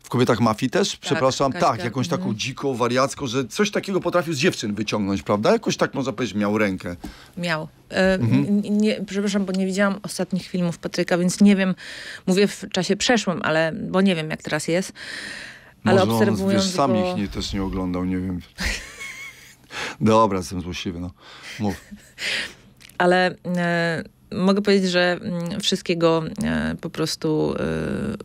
w kobietach mafii też, tak, przepraszam, Kaśka. tak, jakąś taką mhm. dziką, wariacką, że coś takiego potrafił z dziewczyn wyciągnąć, prawda? Jakoś tak można powiedzieć, miał rękę. Miał. E, mhm. nie, przepraszam, bo nie widziałam ostatnich filmów Patryka, więc nie wiem, mówię w czasie przeszłym, ale bo nie wiem jak teraz jest. Ale Może obserwując on, wiesz, sam go... ich nie, też nie oglądał, nie wiem. Dobra, jestem złośliwy, no. Mów. Ale... E mogę powiedzieć, że mm, wszystkiego e, po prostu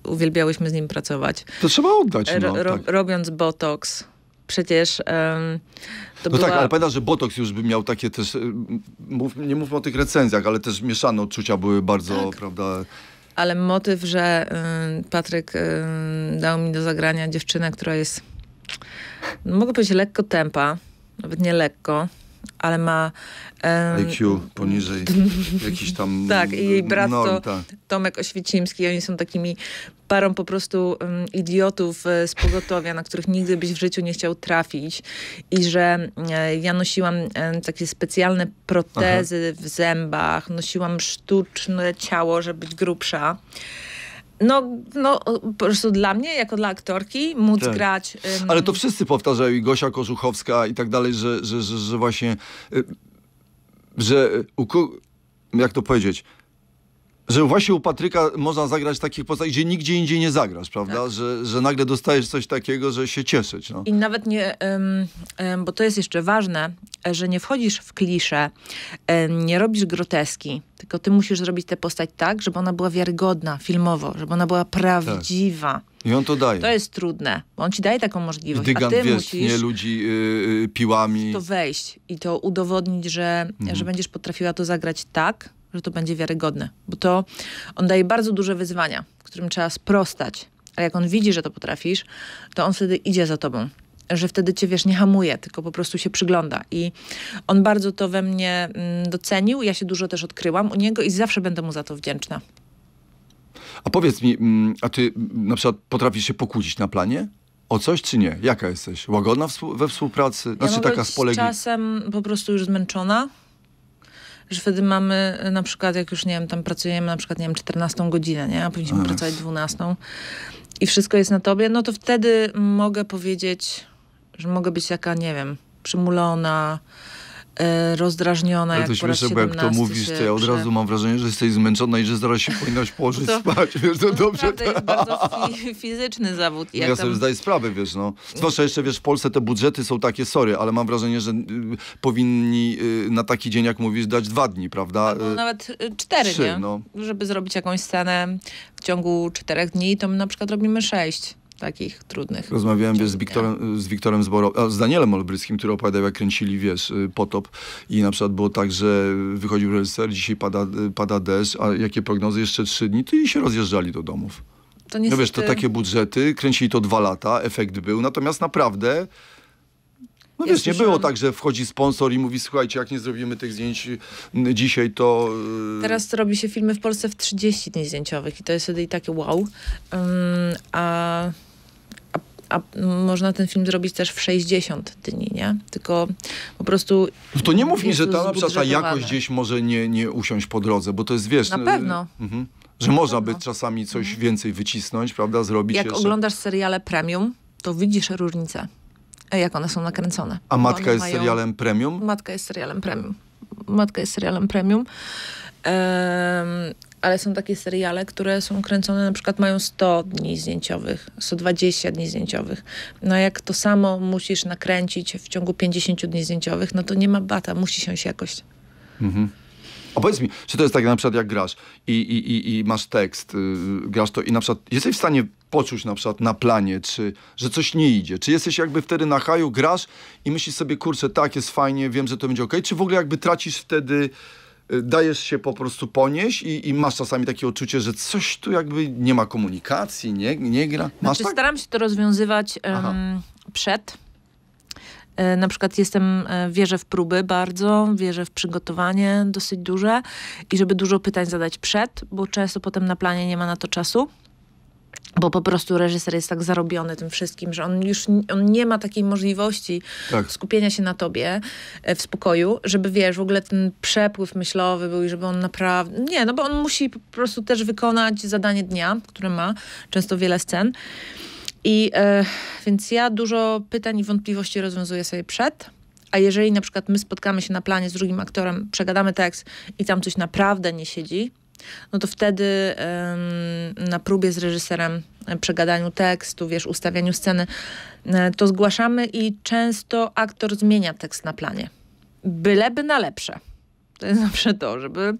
e, uwielbiałyśmy z nim pracować. To trzeba oddać. E, no, ro, ro, tak. Robiąc botoks przecież um, to No tak, była... tak, ale pamiętam, że Botox już by miał takie też, mów, nie mówmy o tych recenzjach, ale też mieszane odczucia były bardzo, tak. prawda... Ale motyw, że Patryk dał mi do zagrania dziewczynę, która jest, no, mogę powiedzieć, lekko tempa, nawet nie lekko, ale ma... Um, IQ poniżej jakiś tam Tak, i jej brat norm, to tak. Tomek Oświecimski. Oni są takimi parą po prostu um, idiotów e, z pogotowia, na których nigdy byś w życiu nie chciał trafić. I że e, ja nosiłam takie specjalne protezy Aha. w zębach, nosiłam sztuczne ciało, żeby być grubsza. No, no, po prostu dla mnie, jako dla aktorki, móc tak. grać... Ale to wszyscy powtarzają, i Gosia Kożuchowska i tak dalej, że, że, że, że właśnie... Y, że... Jak to powiedzieć? Że właśnie u Patryka można zagrać takich postaci, gdzie nigdzie indziej nie zagrasz, prawda? Tak. Że, że nagle dostajesz coś takiego, że się cieszyć. No. I nawet nie, bo to jest jeszcze ważne, e, że nie wchodzisz w klisze, e, nie robisz groteski, tylko ty musisz zrobić tę postać tak, żeby ona była wiarygodna filmowo, żeby ona była prawdziwa. Tak. I on to daje. To jest trudne, bo on ci daje taką możliwość. Dygan, ty wiesz, musisz nie ludzi yy, piłami. to wejść i to udowodnić, że, mhm. że będziesz potrafiła to zagrać tak, że to będzie wiarygodne, bo to on daje bardzo duże wyzwania, którym trzeba sprostać, ale jak on widzi, że to potrafisz, to on wtedy idzie za tobą. Że wtedy cię wiesz, nie hamuje, tylko po prostu się przygląda. I on bardzo to we mnie mm, docenił. Ja się dużo też odkryłam u niego i zawsze będę mu za to wdzięczna. A powiedz mi, mm, a ty mm, na przykład potrafisz się pokłócić na planie? O coś czy nie? Jaka jesteś? Łagodna we współpracy? Znaczy ja taka spolegliwa? czasem po prostu już zmęczona że wtedy mamy e, na przykład, jak już nie wiem, tam pracujemy na przykład, nie wiem, 14 godzinę, nie? A powinniśmy pracować 12 i wszystko jest na tobie, no to wtedy mogę powiedzieć, że mogę być taka, nie wiem, przymulona, E, rozdrażniona. Ale to śmieszne, bo jak to mówisz, to ja od razu mam wrażenie, że jesteś zmęczona i że zaraz się powinnaś położyć to, spać. Wiesz, to, to dobrze. To jest bardzo fi fizyczny zawód. ja no tam... sobie zdaję sprawę, wiesz, no. Zwłaszcza jeszcze, wiesz, w Polsce te budżety są takie, sorry, ale mam wrażenie, że y, powinni y, na taki dzień, jak mówisz, dać dwa dni, prawda? No, no nawet y, cztery, Trzy, nie? No. Żeby zrobić jakąś scenę w ciągu czterech dni, to my na przykład robimy sześć takich trudnych. Rozmawiałem z Wiktorem, z Wiktorem Zboro, z Danielem Olbryckim, który opowiadał, jak kręcili, wiesz, y, potop i na przykład było tak, że wychodził reżyser, dzisiaj pada, y, pada deszcz, a jakie prognozy, jeszcze trzy dni, to i się rozjeżdżali do domów. To niestety... No wiesz, to takie budżety, kręcili to dwa lata, efekt był, natomiast naprawdę... No wiesz, nie było tak, że wchodzi sponsor i mówi, słuchajcie, jak nie zrobimy tych zdjęć dzisiaj, to... Y, Teraz robi się filmy w Polsce w 30 dni zdjęciowych i to jest wtedy i takie wow. Um, a a można ten film zrobić też w 60 dni, nie? Tylko po prostu... No to nie mów mi, że ta, na przykład ta jakość gdzieś może nie, nie usiąść po drodze, bo to jest, wiesz... Na no, pewno. Mhm. Że można by czasami coś mhm. więcej wycisnąć, prawda, zrobić Jak jeszcze. oglądasz seriale premium, to widzisz różnicę, e, jak one są nakręcone. A matka jest mają... serialem premium? Matka jest serialem premium. Matka jest serialem premium. Um, ale są takie seriale, które są kręcone, na przykład mają 100 dni zdjęciowych, 120 dni zdjęciowych. No jak to samo musisz nakręcić w ciągu 50 dni zdjęciowych, no to nie ma bata, musi się jakoś. Mhm. A powiedz mi, czy to jest tak na przykład jak grasz i, i, i, i masz tekst, yy, grasz to i na przykład jesteś w stanie poczuć na przykład na planie, czy, że coś nie idzie? Czy jesteś jakby wtedy na haju, grasz i myślisz sobie, kurczę, tak, jest fajnie, wiem, że to będzie ok, czy w ogóle jakby tracisz wtedy dajesz się po prostu ponieść i, i, masz czasami takie uczucie, że coś tu jakby nie ma komunikacji, nie, nie gra. Masz znaczy, tak? Staram się to rozwiązywać um, przed. E, na przykład jestem, e, wierzę w próby bardzo, wierzę w przygotowanie dosyć duże i żeby dużo pytań zadać przed, bo często potem na planie nie ma na to czasu bo po prostu reżyser jest tak zarobiony tym wszystkim, że on już on nie ma takiej możliwości tak. skupienia się na tobie e, w spokoju, żeby wiesz, w ogóle ten przepływ myślowy był i żeby on naprawdę... Nie, no bo on musi po prostu też wykonać zadanie dnia, które ma, często wiele scen. I e, więc ja dużo pytań i wątpliwości rozwiązuję sobie przed, a jeżeli na przykład my spotkamy się na planie z drugim aktorem, przegadamy tekst i tam coś naprawdę nie siedzi, no to wtedy na próbie z reżyserem, e, przegadaniu tekstu, wiesz, ustawianiu sceny, e, to zgłaszamy i często aktor zmienia tekst na planie. Byleby na lepsze. To jest zawsze to, żeby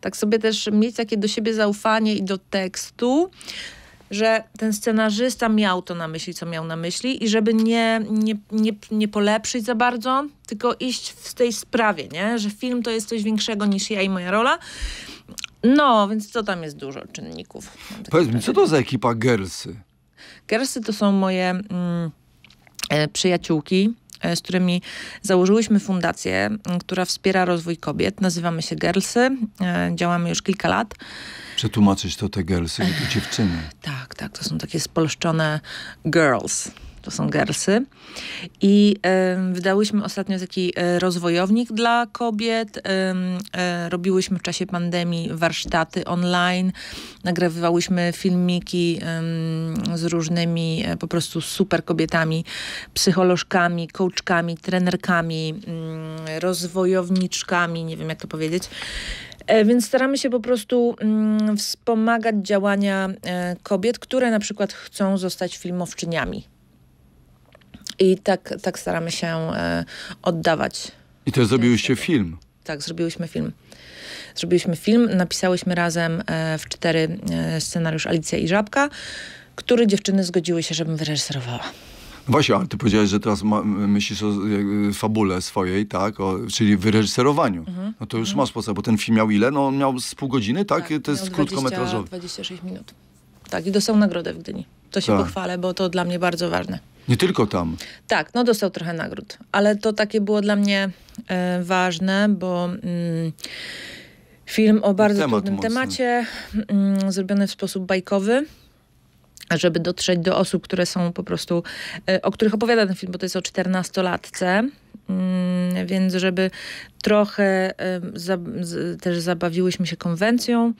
tak sobie też mieć takie do siebie zaufanie i do tekstu, że ten scenarzysta miał to na myśli, co miał na myśli i żeby nie, nie, nie, nie polepszyć za bardzo, tylko iść w tej sprawie, nie? że film to jest coś większego niż ja i moja rola no, więc co tam jest dużo czynników. Powiedz mi, co to za ekipa Gersy? Gersy to są moje mm, e, przyjaciółki, e, z którymi założyłyśmy fundację, mm, która wspiera rozwój kobiet. Nazywamy się Girlsy, e, działamy już kilka lat. Przetłumaczyć to te Girlsy, to dziewczyny. Tak, tak, to są takie spolszczone girls to są gersy. I y, wydałyśmy ostatnio taki e, rozwojownik dla kobiet. Y, y, robiłyśmy w czasie pandemii warsztaty online, nagrywałyśmy filmiki z różnymi e, po prostu super kobietami, psycholożkami, coachkami, trenerkami, mm, rozwojowniczkami, nie wiem jak to powiedzieć. Więc staramy się po prostu mm, wspomagać działania kobiet, które na przykład chcą zostać filmowczyniami. I tak, tak staramy się e, oddawać. I to zrobiłyście film. Tak, zrobiłyśmy film. Zrobiłyśmy film, napisałyśmy razem e, w cztery e, scenariusz Alicja i Żabka, który dziewczyny zgodziły się, żebym wyreżyserowała. Właśnie, ale ty powiedziałeś, że teraz ma, myślisz o e, fabule swojej, tak? O, czyli wyreżyserowaniu. Mhm. No to już mhm. masz podstawę, bo ten film miał ile? No on miał z pół godziny, tak? tak to jest 20, krótkometrażowy. 26 minut. Tak, i dostał nagrodę w Gdyni. To się tak. pochwalę, bo to dla mnie bardzo ważne. Nie tylko tam. Tak, no dostał trochę nagród, ale to takie było dla mnie e, ważne, bo mm, film o bardzo Temat trudnym mocny. temacie, mm, zrobiony w sposób bajkowy żeby dotrzeć do osób, które są po prostu, e, o których opowiada ten film, bo to jest o czternastolatce, mm, więc żeby trochę e, za, też zabawiłyśmy się konwencją.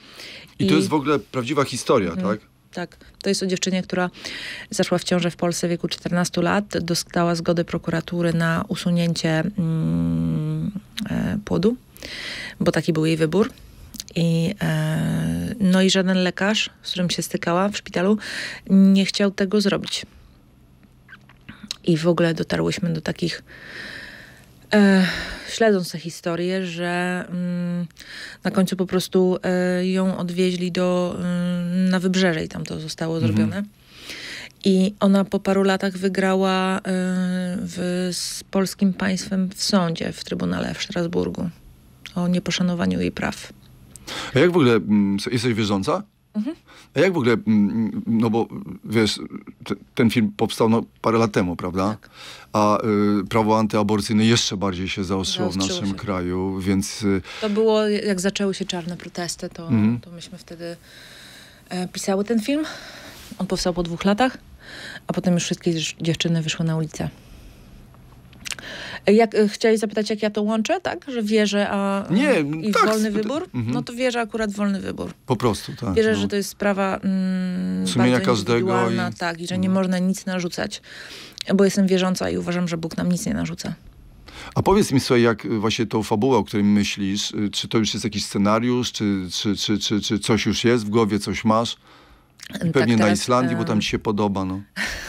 I, I, to jest w ogóle prawdziwa historia, mhm. tak? Tak, to jest o dziewczynie, która zaszła w ciążę w Polsce w wieku 14 lat, dostała zgodę prokuratury na usunięcie mm, e, płodu, bo taki był jej wybór. I, e, no i żaden lekarz, z którym się stykała w szpitalu, nie chciał tego zrobić. I w ogóle dotarłyśmy do takich e, śledząc tę historię, że mm, na końcu po prostu e, ją odwieźli do, y, na wybrzeże i tam to zostało mhm. zrobione. I ona po paru latach wygrała y, w, z polskim państwem w sądzie, w Trybunale w Strasburgu o nieposzanowaniu jej praw. A jak w ogóle mm, jesteś wierząca? Mhm. A jak w ogóle, mm, no bo wiesz, te, ten film powstał no, parę lat temu, prawda? Tak. A y, prawo antyaborcyjne jeszcze bardziej się zaostrzyło, w naszym się. kraju, więc... Y, to było, jak zaczęły się czarne protesty, to, mhm. to myśmy wtedy e, pisały ten film. On powstał po dwóch latach, a potem już wszystkie dziewczyny wyszły na ulicę. Jak, e, chciałeś zapytać, jak ja to łączę, tak? Że wierzę a, Nie, mm, tak, i tak, wolny wybór? Mhm. No to wierzę akurat wolny wybór. Po prostu, tak. Wierzę, no. że to jest sprawa mm, sumienia każdego. I... Tak, i że nie mhm. można nic narzucać. Bo jestem wierząca i uważam, że Bóg nam nic nie narzuca. A powiedz mi sobie, jak właśnie tą fabułę, o której myślisz, y, czy to już jest jakiś scenariusz, czy, czy, czy, czy, czy coś już jest w głowie, coś masz? I pewnie tak, na Islandii, bo tam ci się podoba, no.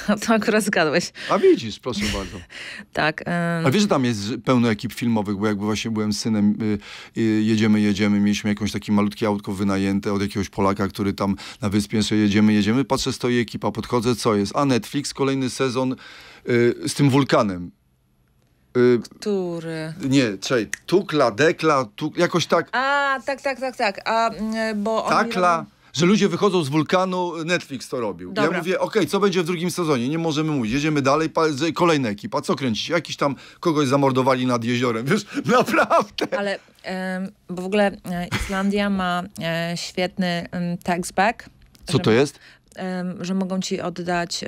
to akurat zgadłeś. A widzisz, proszę bardzo. tak. A wiesz, że tam jest pełno ekip filmowych, bo jakby właśnie byłem synem, y, y, jedziemy, jedziemy, mieliśmy jakąś takie malutkie autko wynajęte od jakiegoś Polaka, który tam na wyspie, że jedziemy, jedziemy, patrzę, stoi ekipa, podchodzę, co jest? A Netflix, kolejny sezon y, z tym wulkanem. Y, który? Nie, czekaj, Tukla, Dekla, tuk, jakoś tak. A, tak, tak, tak, tak. A, mm, bo Takla że ludzie wychodzą z wulkanu, Netflix to robił. Dobra. Ja mówię, okej, okay, co będzie w drugim sezonie? Nie możemy mówić, jedziemy dalej, kolejna ekipa, co kręcić? Jakiś tam kogoś zamordowali nad jeziorem, wiesz, naprawdę. Ale bo w ogóle e, Islandia ma y, świetny um, tax back. Co to jest? że mogą ci oddać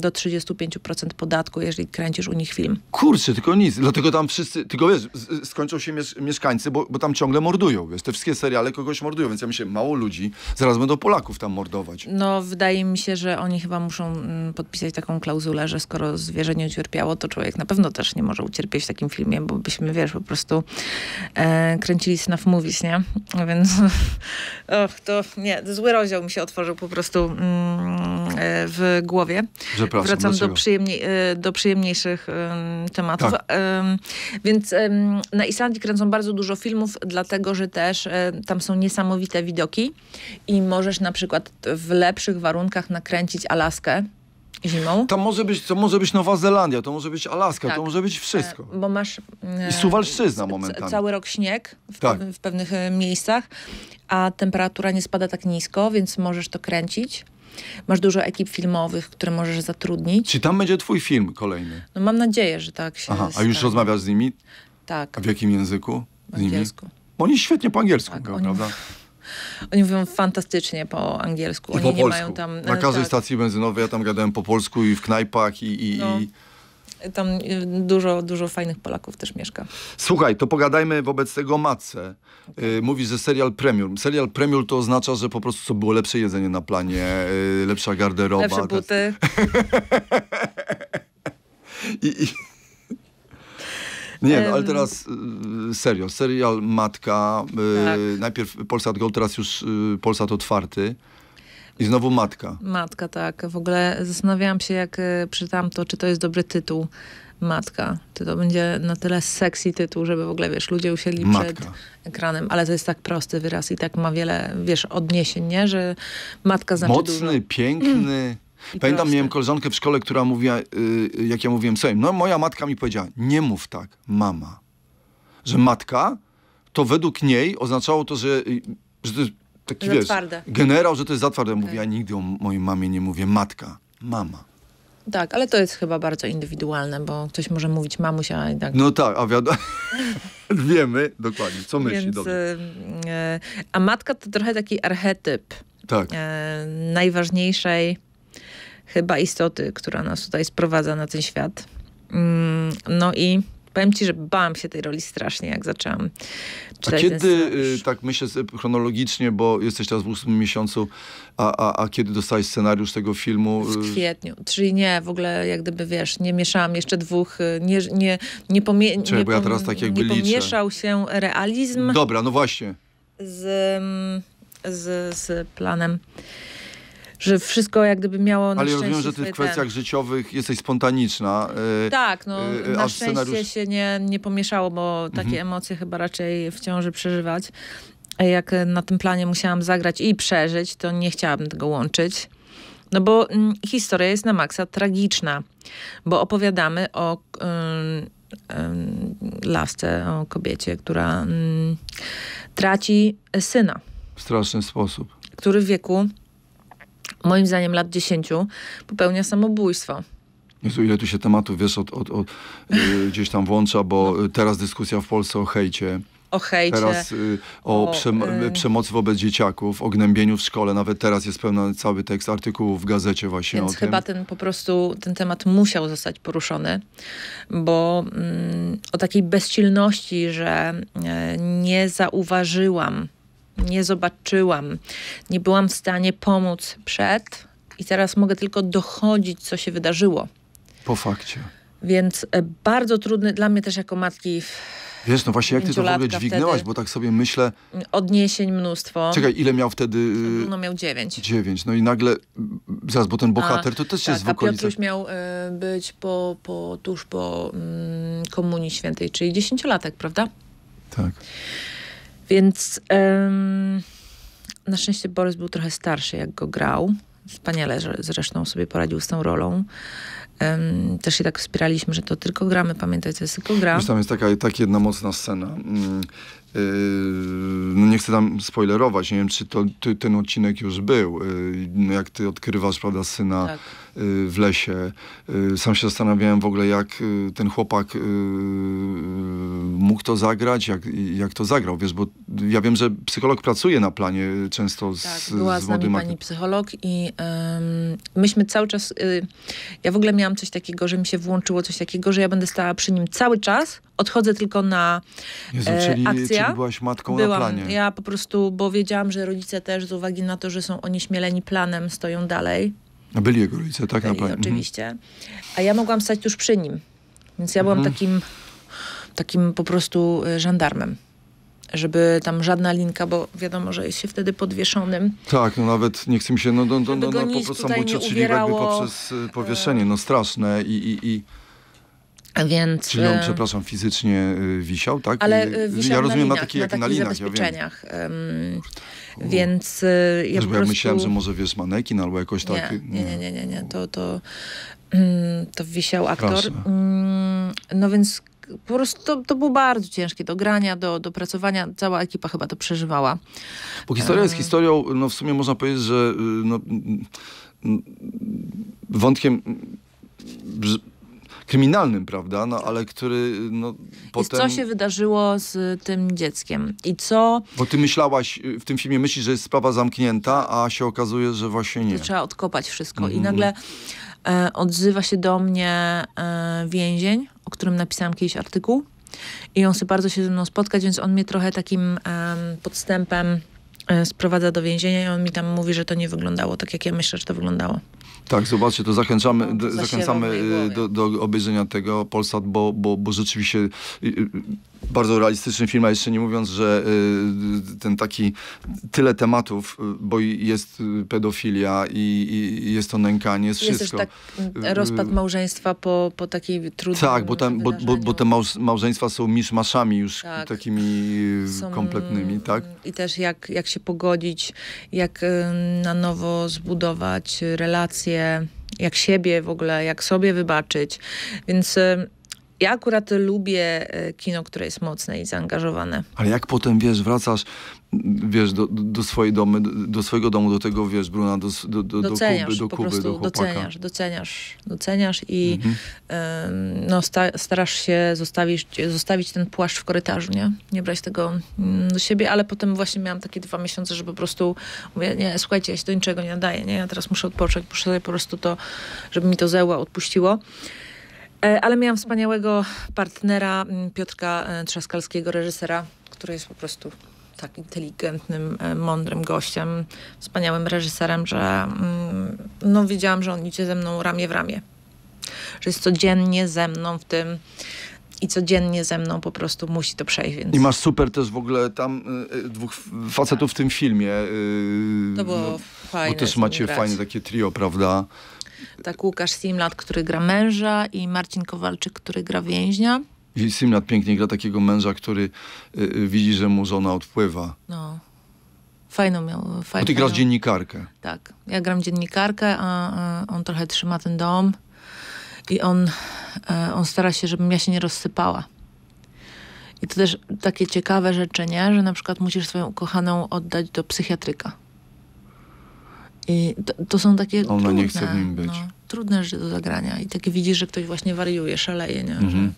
do 35% podatku, jeżeli kręcisz u nich film. Kurczę, tylko nic. Dlatego tam wszyscy, tylko wiesz, skończą się miesz mieszkańcy, bo, bo, tam ciągle mordują. Wiesz, te wszystkie seriale kogoś mordują, więc ja myślę, mało ludzi, zaraz będą Polaków tam mordować. No, wydaje mi się, że oni chyba muszą mm, podpisać taką klauzulę, że skoro zwierzę nie ucierpiało, to człowiek na pewno też nie może ucierpieć w takim filmie, bo byśmy, wiesz, po prostu e, kręcili snuff movies, nie? Więc och, to nie, zły rozdział mi się otworzył po prostu. Mm, E, w głowie. Wracam do, przyjemniej, do przyjemniejszych tematów. Tak. Więc na Islandii kręcą bardzo dużo filmów, dlatego że też e, tam są niesamowite widoki i możesz na przykład w lepszych warunkach nakręcić Alaskę zimą. To może być, to może być Nowa Zelandia, to może być Alaska, tak. to może być wszystko. E, bo masz... E, I Suwalszczyzna momentami. Cały rok śnieg w, tak. w pewnych e, miejscach, a temperatura nie spada tak nisko, więc możesz to kręcić masz dużo ekip filmowych, które możesz zatrudnić. Czy tam będzie twój film kolejny? No mam nadzieję, że tak się Aha, a już rozmawiasz z nimi? Tak. A w jakim języku? Z nimi? angielsku. Oni świetnie po angielsku, tak, prawda? Oni... Oni mówią fantastycznie po angielsku. I oni po polsku. Tam, Na e, każdej tak. stacji benzynowej ja tam gadałem po polsku i w knajpach i, i, no. i tam y, dużo, dużo fajnych Polaków też mieszka. Słuchaj, to pogadajmy wobec tego matce. Okay. Tak. mówi, że serial premium. Serial premium to oznacza, że po prostu co było lepsze jedzenie na planie, y, lepsza garderoba. Lepsze buty. I, i... Nie, no, ale teraz y, serio, serial Matka, tak. najpierw Polsat Go, teraz już Polsat Otwarty. I znowu matka. Matka, tak. W ogóle zastanawiałam się, jak e, czytam to, czy to jest dobry tytuł. Matka. Czy to będzie na tyle sexy tytuł, żeby w ogóle, wiesz, ludzie usiedli matka. przed ekranem. Ale to jest tak prosty wyraz i tak ma wiele, wiesz, odniesień, nie? Że matka znaczy Mocny, dużo. piękny. Pamiętam, miałem koleżankę w szkole, która mówiła, yy, jak ja mówiłem, sobie, no moja matka mi powiedziała, nie mów tak, mama. Że matka, to według niej oznaczało to, że, y, że to jest taki za wiesz, twarde. generał, że to jest za twarde. Okay. Mówi, ja nigdy o mojej mamie nie mówię matka, mama. Tak, ale to jest chyba bardzo indywidualne, bo ktoś może mówić mamusia, a tak. No tak, a wiadomo. Wiemy dokładnie, co myśli. Więc, e, a matka to trochę taki archetyp. Tak. E, najważniejszej chyba istoty, która nas tutaj sprowadza na ten świat. Mm, no i Powiem ci, że bałam się tej roli strasznie, jak zaczęłam czytać A kiedy, y, tak myślę chronologicznie, bo jesteś teraz w ósmym miesiącu, a, a, a kiedy dostałeś scenariusz tego filmu? Y, w kwietniu. Czyli nie, w ogóle jak gdyby, wiesz, nie mieszałam jeszcze dwóch, y, nie, nie, nie, pomie, Cześć, nie, pom, ja teraz tak jakby nie pomieszał liczę. się realizm. Dobra, no właśnie. Z, mm, z, z planem że wszystko jak gdyby miało na Ale rozumiem, że ty w kwestiach ten... życiowych jesteś spontaniczna. Yy, tak, no yy, na szczęście scenariusz... się nie, nie pomieszało, bo takie mhm. emocje chyba raczej w ciąży przeżywać. Jak na tym planie musiałam zagrać i przeżyć, to nie chciałabym tego łączyć. No bo m, mm, historia jest na maksa tragiczna, bo opowiadamy o y, lasce, o kobiecie, która traci syna. W straszny sposób. Który w wieku moim zdaniem lat 10 popełnia samobójstwo. Jezu, ile tu się tematów, wiesz, od, od, od y, gdzieś tam włącza, bo no. y, teraz dyskusja w Polsce o hejcie o hejcie. Teraz y, o, o y, przem y... przemocy wobec dzieciaków, o gnębieniu w szkole. Nawet teraz jest pełny cały tekst artykułu w gazecie właśnie Więc o chyba tym. ten po prostu, ten temat musiał zostać poruszony, bo mm, o takiej bezsilności, że y, nie zauważyłam nie zobaczyłam, nie byłam w stanie pomóc przed i teraz mogę tylko dochodzić, co się wydarzyło. Po fakcie. Więc e, bardzo trudny dla mnie też jako matki. Wiesz, no właśnie jak ty to w ogóle dźwignęłaś, wtedy, bo tak sobie myślę... Odniesień mnóstwo. Czekaj, ile miał wtedy... Y, no miał dziewięć. Dziewięć, no i nagle, zaraz, bo ten bohater a, to też tak, jest w okolicach... Piotruś miał y, być po, po, tuż po mm, Komunii Świętej, czyli dziesięciolatek, prawda? Tak. Więc na szczęście Borys był trochę starszy, jak go grał. Wspaniale zresztą sobie poradził z tą rolą. też się tak wspieraliśmy, że to tylko gramy, pamiętaj, to jest tylko gra. Wiesz, tam jest taka, tak jedna mocna scena. Mm, Yy, no nie chcę tam spoilerować, nie wiem, czy to, ty, ten odcinek już był. Yy, no jak ty odkrywasz, prawda, syna tak. Yy, w lesie. Sam się zastanawiałem w ogóle, jak ten chłopak mógł to zagrać, jak, jak to zagrał, wiesz, bo ja wiem, że psycholog pracuje na planie często z, tak, była z, z nami pani psycholog i myśmy cały czas, y, ja w ogóle miałam coś takiego, że mi się włączyło coś takiego, że ja będę stała przy nim cały czas, odchodzę tylko na Jezu, e, czyli, akcja. Czyli byłaś matką Byłam. na planie. Ja po prostu, bo wiedziałam, że rodzice też z uwagi na to, że są onieśmieleni planem, stoją dalej. A byli jego rodzice, tak? Byli, na planie. Oczywiście. A ja mogłam stać tuż przy nim. Więc ja mhm. byłam takim, takim po prostu żandarmem żeby tam żadna linka, bo wiadomo, że jest się wtedy podwieszonym. Tak, no nawet nie chcę mi się, no, no, no, no po prostu samobójcie, czyli jakby poprzez powieszenie, no straszne i, i, i więc, Czyli on, przepraszam, fizycznie y, wisiał, tak? Ale y, y, wisiał ja rozumiem, na, linach, na, takich, na na linach, zabezpieczeniach. Ja więc ja Wiesz, po prostu... ja myślałem, że może wiesz, manekin albo jakoś tak. Nie, nie, nie, nie, nie. To, to, mm, to wisiał aktor. Mm, no więc po prostu to, to było bardzo ciężkie do grania, do, do pracowania. Cała ekipa chyba to przeżywała. Bo historia um. jest historią, no w sumie można powiedzieć, że no, mm, wątkiem kryminalnym, prawda? No tak. ale który no, potem... I co się wydarzyło z tym dzieckiem? I co... Bo ty myślałaś, y, w tym filmie myślisz, że jest sprawa zamknięta, a się okazuje, że właśnie nie. To trzeba odkopać wszystko. Mm I mhm, nagle mhm. e, odzywa się do mnie e, więzień, o którym napisałam kiedyś artykuł. I on chce bardzo się ze mną spotkać, więc on mnie trochę takim e, podstępem sprowadza do więzienia i on mi tam mówi, że to nie wyglądało tak, jak ja myślę, że to wyglądało. Tak, zobaczcie, to zachęcamy, do, zachęcamy e, do, do obejrzenia tego Polsat, bo, bo, bo rzeczywiście bardzo realistyczny film, a jeszcze nie mówiąc, że y, ten taki tyle tematów, y, bo jest y, pedofilia i, i jest to nękanie, jest, jest wszystko. Też tak mm, rozpad małżeństwa po, po takiej trudnej Tak, bo, tam, bo, bo, bo te małżeństwa są miszmaszami już tak. takimi są... kompletnymi, mm, tak? I też jak, jak się pogodzić, jak na nowo zbudować relacje, jak siebie w ogóle, jak sobie wybaczyć. Więc ja akurat lubię e, kino, które jest mocne i zaangażowane. Ale jak potem, wiesz, wracasz, wiesz, do, do swojej domy, do swojego domu, do tego, wiesz, Bruna, do, do, do, doceniasz, do Kuby, do Kuby, po prostu do Doceniasz, doceniasz, doceniasz i mhm. y, no, sta, starasz się zostawić, zostawić ten płaszcz w korytarzu, nie? Nie brać tego mm, do siebie, ale potem właśnie miałam takie dwa miesiące, że po prostu mówię, nie, słuchajcie, ja się do niczego nie nadaję, nie? Ja teraz muszę odpocząć, muszę sobie po prostu to, żeby mi to zeła odpuściło. E, ale miałam wspaniałego partnera mm, Piotrka e, Trzaskalskiego, reżysera, który jest po prostu tak inteligentnym, e, mądrym gościem, wspaniałym reżyserem, że mm, no, wiedziałam, że on idzie ze mną ramię w ramię. Że jest codziennie ze mną w tym i codziennie ze mną po prostu musi to przejść. Więc... I masz super też w ogóle tam y, dwóch facetów tak. w tym filmie. Y, to było no, fajne. Bo też macie fajne takie trio, prawda? Tak, Łukasz Simlat, który gra męża i Marcin Kowalczyk, który gra więźnia. Simlat pięknie gra takiego męża, który y, y, widzi, że mu żona odpływa. No. Fajną miał. Fajną, Bo ty grasz dziennikarkę. Tak. Ja gram dziennikarkę, a, a on trochę trzyma ten dom i on, a, e, on stara się, żebym ja się nie rozsypała. I to też takie ciekawe rzeczy, nie? Że na przykład musisz swoją ukochaną oddać do psychiatryka. I to, to są takie Ona trudne, nie chce w nim być. No, trudne rzeczy do zagrania. I tak widzisz, że ktoś właśnie wariuje, szaleje, nie? Mhm.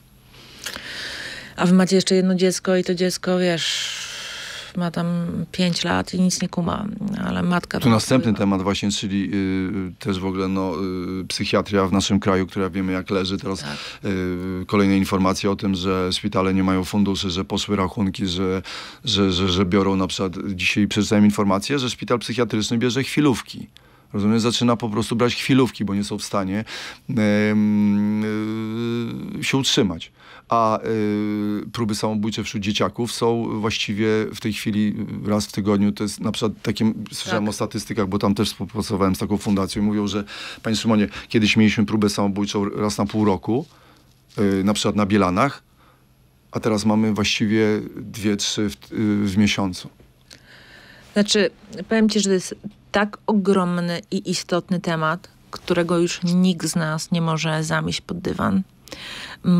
A wy macie jeszcze jedno dziecko i to dziecko, wiesz, ma tam 5 lat i nic nie kuma, ale matka... Tu następny temat właśnie, czyli y, też w ogóle no, y, psychiatria w naszym kraju, która wiemy jak leży. Teraz tak. y, kolejne informacje o tym, że szpitale nie mają funduszy, że poszły rachunki, że, że, że, że biorą na przykład... Dzisiaj przeczytałem informację, że szpital psychiatryczny bierze chwilówki. Rozumiem, zaczyna po prostu brać chwilówki, bo nie są w stanie y, się utrzymać a y, próby samobójcze wśród dzieciaków są właściwie w tej chwili y, raz w tygodniu, to jest na przykład takim, tak. słyszałem o statystykach, bo tam też współpracowałem z taką fundacją i mówią, że panie Szymonie, kiedyś mieliśmy próbę samobójczą raz na pół roku, y, na przykład na Bielanach, a teraz mamy właściwie dwie, trzy w, y, w miesiącu. Znaczy, powiem ci, że to jest tak ogromny i istotny temat, którego już nikt z nas nie może zamieść pod dywan,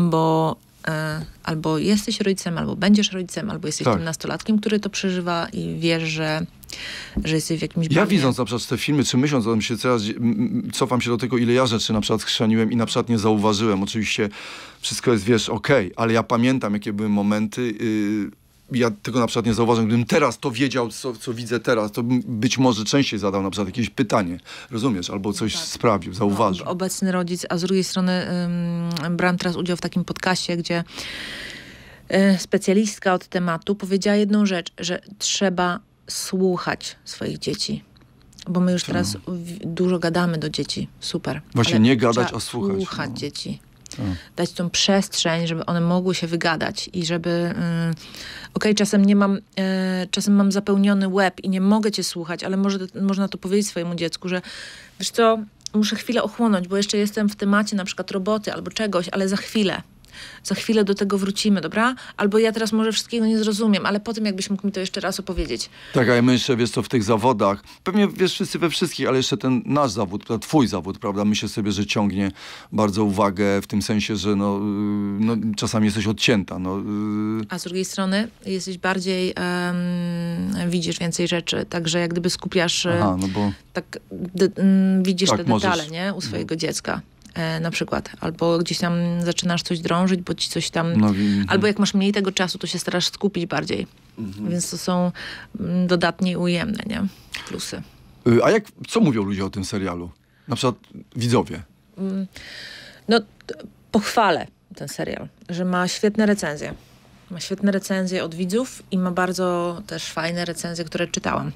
bo E, albo jesteś rodzicem, albo będziesz rodzicem, albo jesteś tak. tym nastolatkiem, który to przeżywa i wiesz, że, że jesteś w jakimś Ja widząc na przykład te filmy, czy myśląc o tym się teraz, cofam się do tego, ile ja rzeczy na przykład chrzaniłem i na przykład nie zauważyłem. Oczywiście wszystko jest, wiesz, okej, okay, ale ja pamiętam, jakie były momenty... Yy ja tego na przykład nie zauważam. Gdybym teraz to wiedział, co, co widzę teraz, to być może częściej zadał na przykład jakieś pytanie, rozumiesz, albo coś tak. sprawił, no, zauważył. No, obecny rodzic, a z drugiej strony ym, teraz udział w takim podcastie, gdzie y, specjalistka od tematu powiedziała jedną rzecz, że trzeba słuchać swoich dzieci. Bo my już teraz dużo gadamy do dzieci. Super. Właśnie nie gadać, a słuchać. Słuchać no. dzieci dać tą przestrzeń, żeby one mogły się wygadać i żeby y, okej, okay, czasem nie mam, y, czasem mam zapełniony łeb i nie mogę cię słuchać, ale może, można to powiedzieć swojemu dziecku, że wiesz co, muszę chwilę ochłonąć, bo jeszcze jestem w temacie na przykład roboty albo czegoś, ale za chwilę. Za chwilę do tego wrócimy, dobra? Albo ja teraz może wszystkiego nie zrozumiem, ale po tym jakbyś mógł mi to jeszcze raz opowiedzieć. Tak, a ja myślę, jeszcze, wiesz co, w tych zawodach, pewnie wiesz wszyscy we wszystkich, ale jeszcze ten nasz zawód, twój zawód, prawda, myślę sobie, że ciągnie bardzo uwagę w tym sensie, że no, no czasami jesteś odcięta. No. Y- a z drugiej strony jesteś bardziej, um, widzisz więcej rzeczy, także jak gdyby skupiasz, e, Aha, no bo... tak widzisz tak, te detale, możesz... nie, u swojego no. dziecka. E, na przykład. Albo gdzieś tam zaczynasz coś drążyć, bo ci coś tam... No, albo jak masz mniej tego czasu, to się starasz skupić bardziej. Mhm. Więc to są mm, dodatnie ujemne, nie? Plusy. Y, a jak, co mówią ludzie o tym serialu? Na przykład widzowie. Mm, no, pochwalę ten serial, że ma świetne recenzje. Ma świetne recenzje od widzów i ma bardzo też fajne recenzje, które czytałam.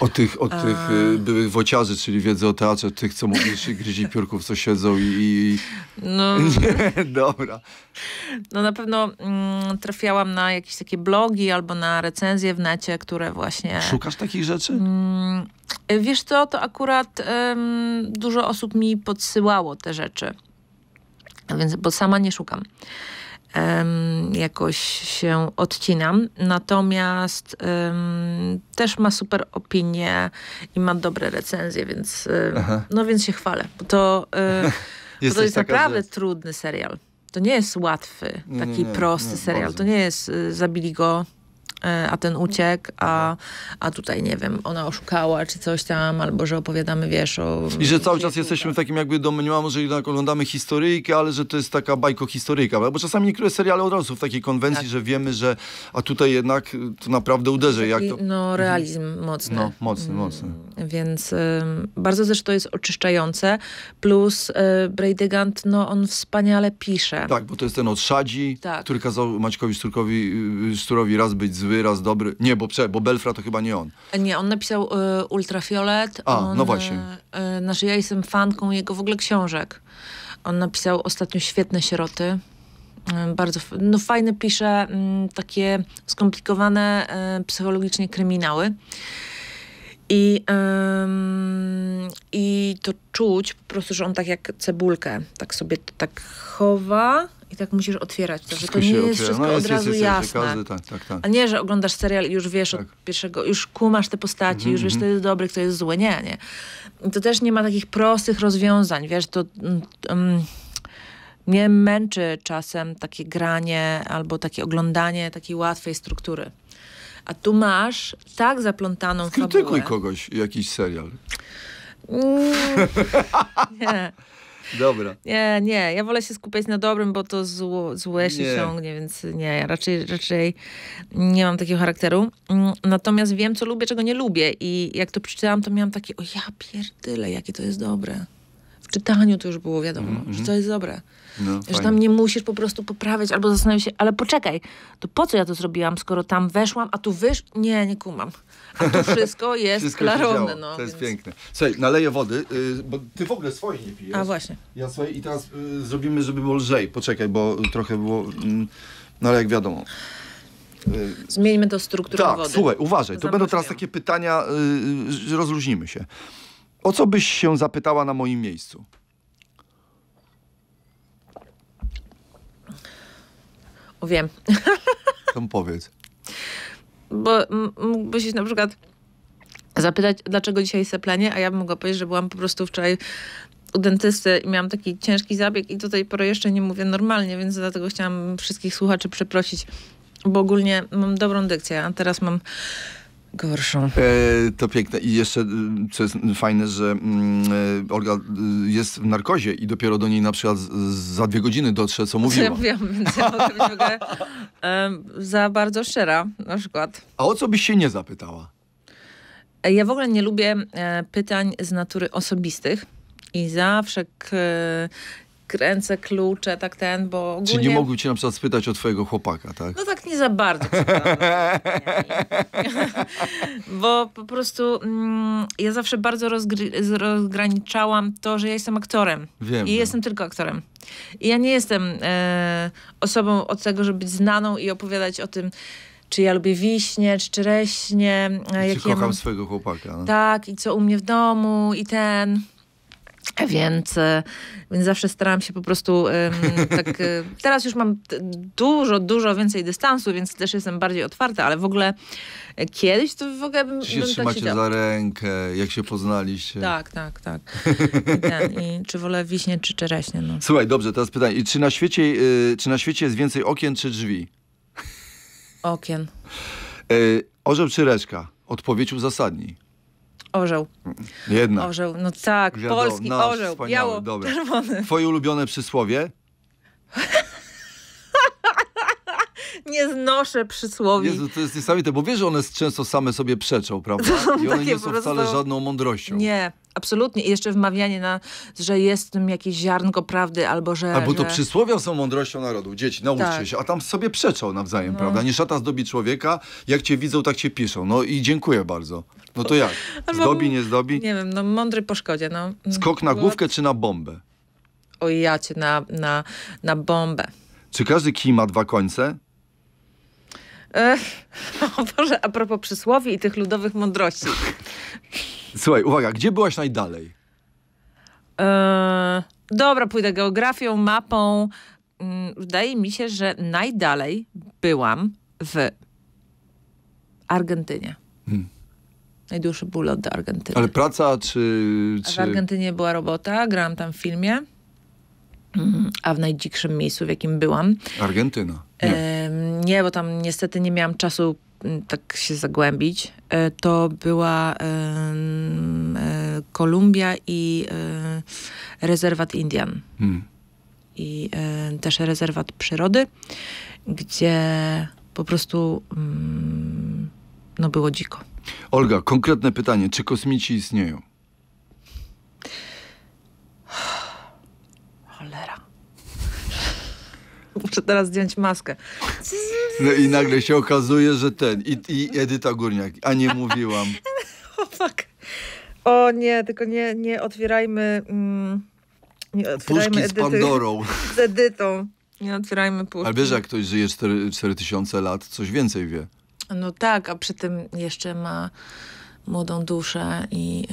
O tych, o tych y, byłych wociarzy, czyli wiedzy o teatrze, tych, co mówisz, gryzie piórków, co siedzą i... i... No... Nie, dobra. No na pewno mm, trafiałam na jakieś takie blogi albo na recenzje w necie, które właśnie... Szukasz takich rzeczy? Mm, wiesz co, to akurat mm, dużo osób mi podsyłało te rzeczy. Więc, bo sama nie szukam um, jakoś się odcinam. Natomiast um, też ma super opinie i ma dobre recenzje, więc um, no więc się chwalę. Bo to, e, bo to jest naprawdę trudny serial. To nie jest łatwy, taki nie, nie, prosty nie, serial. Bardzo. To nie jest e, zabili go, E, a ten uciekł, a, a tutaj, nie wiem, ona oszukała, czy coś tam, albo że opowiadamy, wiesz, o... I że cały czas jesteśmy tak. w takim jakby domniemamy, że jednak oglądamy historyjkę, ale że to jest taka bajko-historyjka, bo czasami niektóre seriale razu w takiej konwencji, tak. że wiemy, że a tutaj jednak to naprawdę uderzy. Taki, jak to... No, mhm. realizm mhm. mocny. No, mocny, mm, mocny. Więc y, bardzo zresztą to jest oczyszczające, plus y, no on wspaniale pisze. Tak, bo to jest ten odszadzi, tak. który kazał Maćkowi Szturkowi, y, Szturowi raz być z zły raz dobry. Nie, bo, bo Belfra to chyba nie on. Nie, on napisał y, Ultrafiolet. A, no on, no właśnie. Y, y, znaczy ja jestem fanką jego w ogóle książek. On napisał ostatnio Świetne Sieroty. Y, bardzo no, fajne pisze mm, takie skomplikowane y, psychologicznie kryminały. I, ym, I to czuć po prostu, że on tak jak cebulkę, tak sobie tak chowa jak tak musisz otwierać to, wszystko że to nie jest otwiera. wszystko no, jest, od razu jest, jest, jasne. Każdy, tak, tak, tak. A nie, że oglądasz serial i już wiesz od tak. pierwszego, już kumasz te postaci, mm -hmm. już wiesz, mhm. kto jest dobry, kto jest zły. Nie, nie. to też nie ma takich prostych rozwiązań, wiesz, to... Um, mnie męczy czasem takie granie albo takie oglądanie takiej łatwej struktury. A tu masz tak zaplątaną Skrytykuj fabułę. kogoś, jakiś serial. Mm, nie. Dobra. Nie, nie, ja wolę się skupiać na dobrym, bo to zło, złe się nie. ciągnie, więc nie, raczej, raczej nie mam takiego charakteru. Mm, natomiast wiem, co lubię, czego nie lubię i jak to przeczytałam, to miałam takie, o ja pierdyle, jakie to jest dobre czytaniu to już było wiadomo, mm -hmm. że mhm. to jest dobre. No, że tam nie musisz po prostu poprawiać albo zastanawiać się, ale poczekaj, to po co ja to zrobiłam, skoro tam weszłam, a tu wysz... Nie, nie kumam. A tu wszystko jest wszystko klarowne. No, to więc... jest piękne. Słuchaj, naleję wody, yy, bo ty w ogóle swojej nie pijesz. A właśnie. Ja swojej i teraz yy, zrobimy, żeby było lżej. Poczekaj, bo trochę było... Yy, no ale jak wiadomo... Y, Zmieńmy to strukturę tak, wody. słuchaj, uważaj. To będą teraz takie pytania, y, y, rozluźnimy się. O co byś się zapytała na moim miejscu? O, wiem. To powiedz. Bo mógłbyś na przykład zapytać, dlaczego dzisiaj seplenie, a ja bym mogła powiedzieć, że byłam po prostu wczoraj u dentysty i miałam taki ciężki zabieg i do tej pory jeszcze nie mówię normalnie, więc dlatego chciałam wszystkich słuchaczy przeprosić, bo ogólnie mam dobrą dykcję, a teraz mam gorszą. E, to piękne. I jeszcze, y, co jest fajne, że mm, e, Olga y, jest w narkozie i dopiero do niej na przykład za dwie godziny dotrze, co mówiła. Ja więc ja mogę e, za bardzo szczera na przykład. A o co byś się nie zapytała? E, ja w ogóle nie lubię e, pytań z natury osobistych. I zawsze kręcę klucze, tak ten, bo ogólnie... Czyli nie mogły cię na przykład spytać o twojego chłopaka, tak? No tak nie za bardzo. No, bo po prostu mm, ja zawsze bardzo rozgraniczałam to, że ja jestem aktorem. Wiem. I wiem. jestem tylko aktorem. I ja nie jestem e, osobą od tego, żeby być znaną i opowiadać o tym, czy ja lubię wiśnie, czy czereśnie. E, I jak czy ja mam... swojego chłopaka. No? Tak, i co u mnie w domu, i ten... Więc, więc zawsze starałam się po prostu um, tak. E, teraz już mam dużo, dużo więcej dystansu, więc też jestem bardziej otwarta, ale w ogóle e, kiedyś to w ogóle bym. Czy się bym tak trzymacie tak za rękę, jak się poznaliście? Tak, tak, tak. I, ten, i czy wolę wiśnie, czy czereśnie? No. Słuchaj, dobrze, teraz pytanie. I czy, na świecie, y, czy na świecie jest więcej okien, czy drzwi? Okien. Y, orzeł czy reszka? Odpowiedź uzasadni. Orzeł. Jedna. Orzeł, no tak, polski orzeł, biało, dobra. czerwony. Twoje ulubione przysłowie? nie znoszę przysłowi. Jezu, to jest niesamowite, bo wiesz, że one często same sobie przeczą, prawda? I one nie są prostu... wcale żadną mądrością. Nie, absolutnie. I jeszcze wmawianie, na, że jest w tym jakieś ziarnko prawdy, albo że... Albo to że... przysłowia są mądrością narodu. Dzieci, nauczcie tak. się. A tam sobie przeczą nawzajem, no. prawda? Nie szata zdobi człowieka, jak cię widzą, tak cię piszą. No i dziękuję bardzo. No to jak? Zdobi, nie zdobi? Nie wiem, no mądry po szkodzie, no. Mm, Skok na główkę czy na bombę? Ojacie ja cię, na, na, na bombę. Czy każdy kij ma dwa końce? o Boże, a propos przysłowi i tych ludowych mądrości. Słuchaj, uwaga, gdzie byłaś najdalej? E, dobra, pójdę geografią, mapą. Mm, wydaje mi się, że najdalej byłam w Argentynie. Hmm. Najdłuższy ból do Argentyny. Ale praca czy, czy... W Argentynie była robota, grałam tam w filmie. Mm, a w najdzikszym miejscu, w jakim byłam. Argentyna. Nie. No. nie, bo tam niestety nie miałam czasu tak się zagłębić. E, to była e, Kolumbia i e, rezerwat Indian. Hmm. I też rezerwat przyrody, gdzie po prostu mm, no było dziko. Olga, konkretne pytanie. Czy kosmici istnieją? muszę teraz zdjąć maskę. No i nagle się okazuje, że ten, i, i Edyta Górniak, a nie mówiłam. o tak. O nie, tylko nie, nie otwierajmy... Mm, nie otwierajmy Puszki Edyty, z Pandorą. Z Edytą. Nie otwierajmy puszki. Ale wiesz, jak ktoś żyje 4000 tysiące lat, coś więcej wie. No tak, a przy tym jeszcze ma młodą duszę i yy,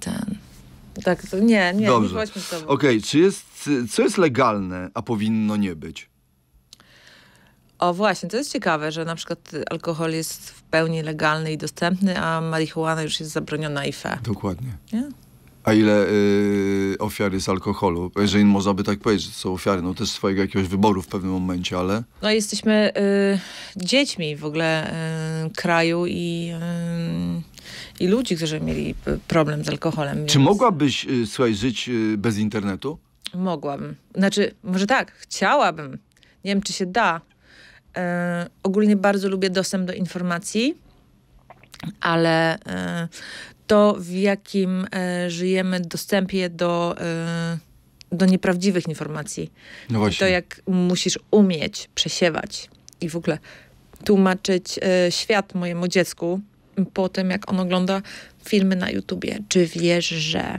ten... Tak, to nie, nie, Dobrze. nie chodźmy z tobą. Okej, okay, czy jest co jest legalne, a powinno nie być? O właśnie, to jest ciekawe, że na przykład alkohol jest w pełni legalny i dostępny, a marihuana już jest zabroniona i fe. Dokładnie. Nie? A ile y, ofiar jest alkoholu? Jeżeli można by tak powiedzieć, że są ofiary, no też swojego jakiegoś wyboru w pewnym momencie, ale... No jesteśmy y, dziećmi w ogóle y, kraju i, y, i ludzi, którzy mieli problem z alkoholem. Więc... Czy mogłabyś, y, słuchaj, żyć bez internetu? mogłabym. Znaczy, może tak, chciałabym. Nie wiem, czy się da. E, ogólnie bardzo lubię dostęp do informacji, ale e, to, w jakim e, żyjemy dostępie do, e, do nieprawdziwych informacji. No właśnie. To, jak musisz umieć przesiewać i w ogóle tłumaczyć e, świat mojemu dziecku po tym, jak on ogląda filmy na YouTubie. Czy wiesz, że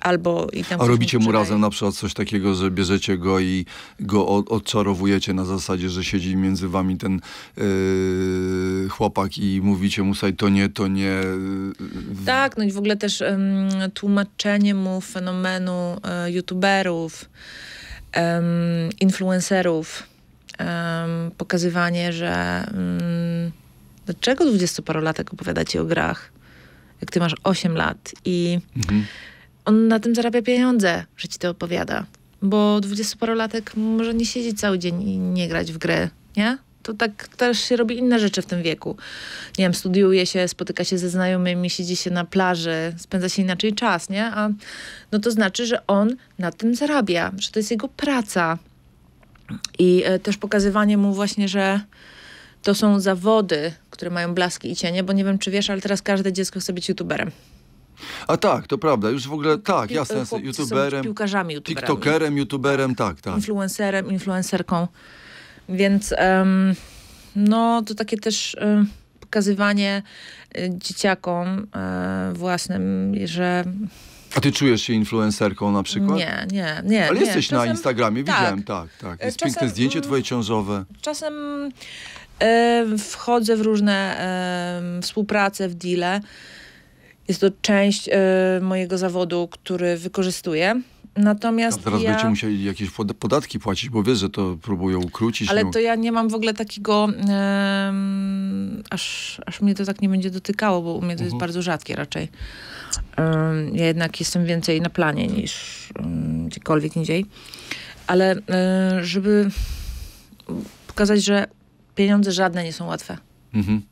Albo i tam A robicie mu razem na przykład coś takiego, że bierzecie go i go odczarowujecie na zasadzie, że siedzi między wami ten yy, chłopak i mówicie mu saj to nie, to nie. E, tak, no i w ogóle też ym, tłumaczenie mu fenomenu y, youtuberów, ym, influencerów, ym, pokazywanie, że mm, dlaczego dwudziestoparolatek opowiada ci o grach, jak ty masz 8 lat i mhm on na tym zarabia pieniądze, że ci to opowiada. Bo dwudziestoparolatek może nie siedzieć cały dzień i nie grać w gry, nie? To tak też się robi inne rzeczy w tym wieku. Nie wiem, studiuje się, spotyka się ze znajomymi, siedzi się na plaży, spędza się inaczej czas, nie? A no to znaczy, że on na tym zarabia, że to jest jego praca. I e, też pokazywanie mu właśnie, że to są zawody, które mają blaski i cienie, bo nie wiem, czy wiesz, ale teraz każde dziecko chce być youtuberem. A tak, to prawda, już w ogóle tak, jasne, jestem youtuberem, piłkarzami, youtuberami. tiktokerem, youtuberem, tak, tak. Influencerem, influencerką. Więc um, no to takie też um, pokazywanie y, dzieciakom um, własnym, że... A ty czujesz się influencerką na przykład? Nie, nie, nie. Ale nie. jesteś czasem, na Instagramie, tak. widziałem, tak, tak. E, Jest czasem, piękne zdjęcie twoje ciążowe. Czasem e, wchodzę w różne y, współprace, w deale jest to część e, mojego zawodu, który wykorzystuję. Natomiast. Tam teraz ja... będziecie musieli jakieś podatki płacić, bo wiesz, że to próbują ukrócić. Ale no. to ja nie mam w ogóle takiego. Um, aż, aż mnie to tak nie będzie dotykało, bo u mnie to uh -huh. jest mhm. bardzo rzadkie raczej. Um, ja jednak jestem więcej na planie niż um, gdziekolwiek indziej. Ale e, żeby pokazać, że pieniądze żadne nie są łatwe. Uh mhm. -huh.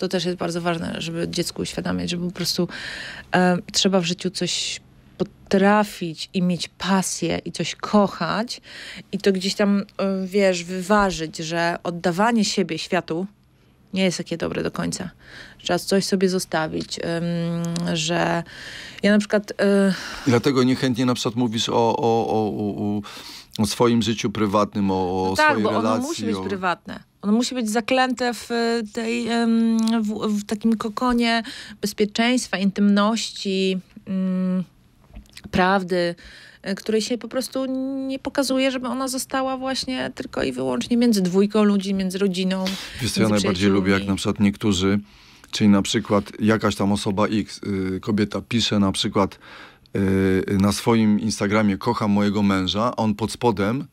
To też jest bardzo ważne, żeby dziecku uświadamiać, że po prostu e, trzeba w życiu coś potrafić i mieć pasję i coś kochać i to gdzieś tam, e, wiesz, wyważyć, że oddawanie siebie światu nie jest takie dobre do końca. Trzeba coś sobie zostawić, ym, że ja na przykład... E, Dlatego niechętnie na przykład mówisz o, o, o, o, o swoim życiu prywatnym, o, no tak, swojej relacji. Tak, bo ono musi być prywatne. Ono musi być zaklęte w, e, tej, w, w takim kokonie bezpieczeństwa, intymności, mm, prawdy, e, której się po prostu nie pokazuje, żeby ona została właśnie tylko i wyłącznie między dwójką ludzi, między rodziną. Wiesz, między ja najbardziej lubię, jak na przykład niektórzy, czyli na przykład jakaś tam osoba X, y, kobieta pisze na przykład y, na swoim Instagramie kocham mojego męża, a on pod spodem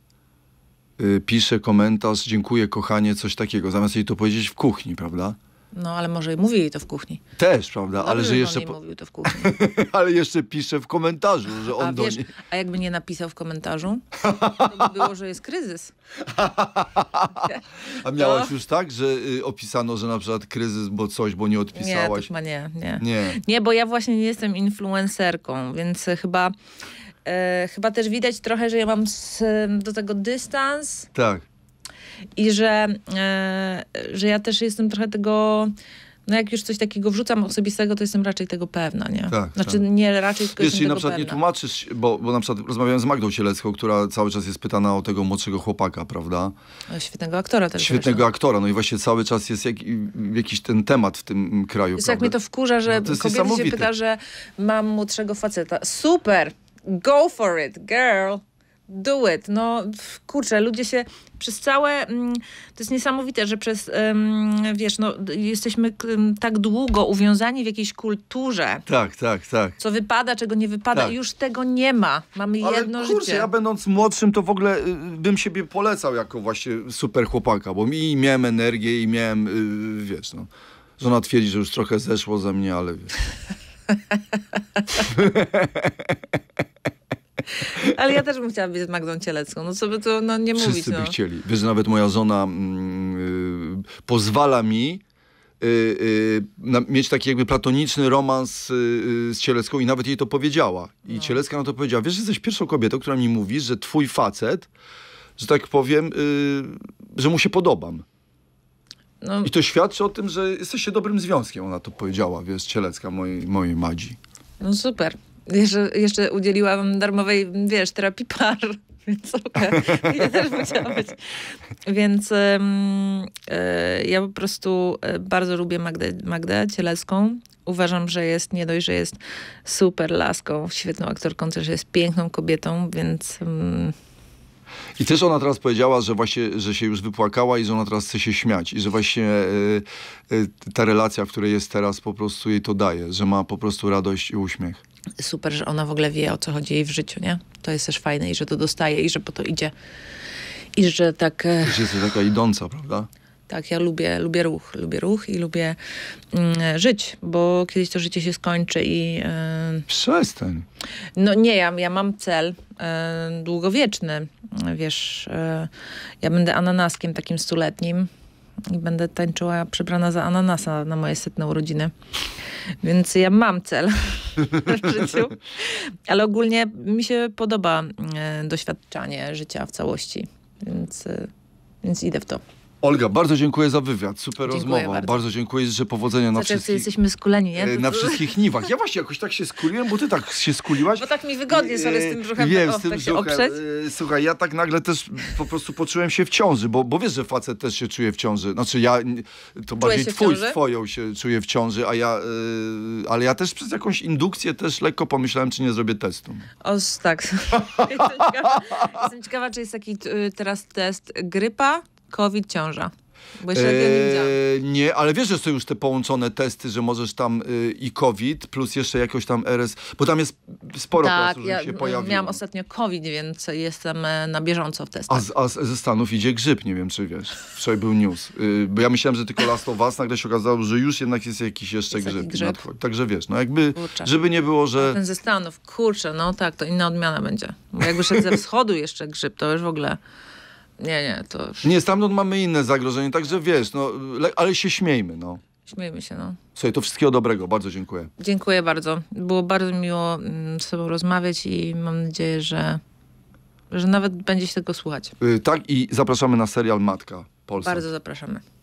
Y, pisze komentarz, dziękuję kochanie, coś takiego, zamiast jej to powiedzieć w kuchni, prawda? No, ale może mówi jej to w kuchni. Też, prawda? Dobrze, ale że jeszcze. mówił to w kuchni. ale jeszcze pisze w komentarzu, że on a, do wiesz, niej... A jakby nie napisał w komentarzu, to by było, że jest kryzys. a miałaś to... już tak, że y, opisano, że na przykład kryzys, bo coś, bo nie odpisałaś? Nie, to chyba nie, nie. Nie, nie bo ja właśnie nie jestem influencerką, więc chyba E, chyba też widać trochę, że ja mam z, do tego dystans. Tak. I że, e, że ja też jestem trochę tego no jak już coś takiego wrzucam osobistego, to jestem raczej tego pewna, nie? Tak, tak. znaczy tak. nie raczej, tylko Wiesz, jestem na przykład pewna. nie tłumaczysz, bo, bo na przykład rozmawiałem z Magdą Sielecką, która cały czas jest pytana o tego młodszego chłopaka, prawda? O, świetnego aktora też. Świetnego zresztą. aktora, no i właśnie cały czas jest jak, jakiś ten temat w tym kraju, jest prawda? jak mnie to wkurza, że no, kobieta się pyta, że mam młodszego faceta. Super! Go for it, girl. Do it. No kurczę, ludzie się przez całe. Mm, to jest niesamowite, że przez. Wiesz, no, jesteśmy tak długo uwiązani w jakiejś kulturze. Tak, tak, tak. Co wypada, czego nie wypada, tak. już tego nie ma. Mamy Ale jedno kurczę, życie. Ja będąc młodszym, to w ogóle y, bym siebie polecał jako właśnie super chłopaka, bo mi miałem energię i miałem. Y, wiesz, no. Żona twierdzi, że już trochę zeszło ze mnie, ale wiesz. Ale ja też bym chciała być z Magdą Cielecką. No sobie to no, nie Wszyscy mówić. Wszyscy no. by chcieli. Wiesz, nawet moja żona mm, y, pozwala mi y, y, na, mieć taki jakby platoniczny romans y, y, z Cielecką i nawet jej to powiedziała. I no. Cielecka na to powiedziała, wiesz, jesteś pierwszą kobietą, która mi mówi, że twój facet, że tak powiem, y, że mu się podobam. No. I to świadczy o tym, że jesteście dobrym związkiem, ona to powiedziała, wiesz, Cielecka mojej, mojej Madzi. No super. Jeszcze, jeszcze udzieliłam darmowej, wiesz, terapii par więc okej, okay. ja też chciała być. Więc y, ja po prostu e, bardzo lubię Magdę, Magdę Cielecką. Uważam, że jest, nie dość, że jest super laską, świetną aktorką, też jest piękną kobietą, więc... I też ona teraz powiedziała, że właśnie, że się już wypłakała i że ona teraz chce się śmiać i że właśnie e, e, ta relacja, w której jest teraz, po prostu jej to daje, że ma po prostu radość i uśmiech. Super, że ona w ogóle wie, o co chodzi jej w życiu, nie? To jest też fajne i że to dostaje i że po to idzie. I że tak... E, że jest taka idąca, prawda? Tak, ja lubię, lubię ruch, lubię ruch i lubię mm, e, żyć, bo kiedyś to życie się skończy i... Yy, Przestań. No nie, ja, ja mam cel yy, długowieczny, wiesz, ja będę ananaskiem takim stuletnim i będę tańczyła przebrana za ananasa na moje setne urodziny. Więc ja mam cel w życiu. Ale ogólnie mi się podoba doświadczanie życia w całości, więc, więc idę w to. Olga, bardzo dziękuję za wywiad, super dziękuję rozmowa. Bardzo. bardzo. dziękuję, że powodzenia na znaczy, wszystkich. jesteśmy skuleni, nie? E, na wszystkich niwach. Ja właśnie jakoś tak się skuliłem, bo ty tak się skuliłaś. Bo tak mi wygodnie e, sobie z tym brzuchem Wiem, tak, z tym tak brzuchem. E, słuchaj, ja tak nagle też po prostu poczułem się w ciąży, bo, bo wiesz, że facet też się czuje w ciąży. Znaczy ja, to bardziej twój, twoją się czuję w ciąży, a ja, ale ja też przez jakąś indukcję też lekko pomyślałem, czy nie zrobię testu. O, tak. jestem, ciekawa, jestem ciekawa, czy jest taki teraz test grypa, COVID ciąża. Bo eee, nie, ale wiesz, że są już te połączone testy, że możesz tam y, i COVID, plus jeszcze jakoś tam RS, bo tam jest sporo tak, prostu, ja, się pojawiło. miałam ostatnio COVID, więc jestem e, na bieżąco w testach. A, a ze Stanów idzie grzyb, nie wiem czy wiesz. Wczoraj był news. Y, bo ja myślałem, że tylko Last of Us, nagle się okazało, że już jednak jest jakiś jeszcze jest grzyb. grzyb. Także wiesz, no jakby, kurczę. żeby nie było, że... Ten ze Stanów, kurczę, no tak, to inna odmiana będzie. Bo jakby szedł ze wschodu jeszcze grzyb, to już w ogóle... Nie, nie, to już... Nie, stamtąd mamy inne zagrożenie, także wiesz, no, ale się śmiejmy, no. Śmiejmy się, no. Słuchaj, to wszystkiego dobrego. Bardzo dziękuję. Dziękuję bardzo. Było bardzo miło mm, z sobą rozmawiać i mam nadzieję, że, że nawet będzie się tego słuchać. Yy, tak i zapraszamy na serial Matka Polska. Bardzo zapraszamy.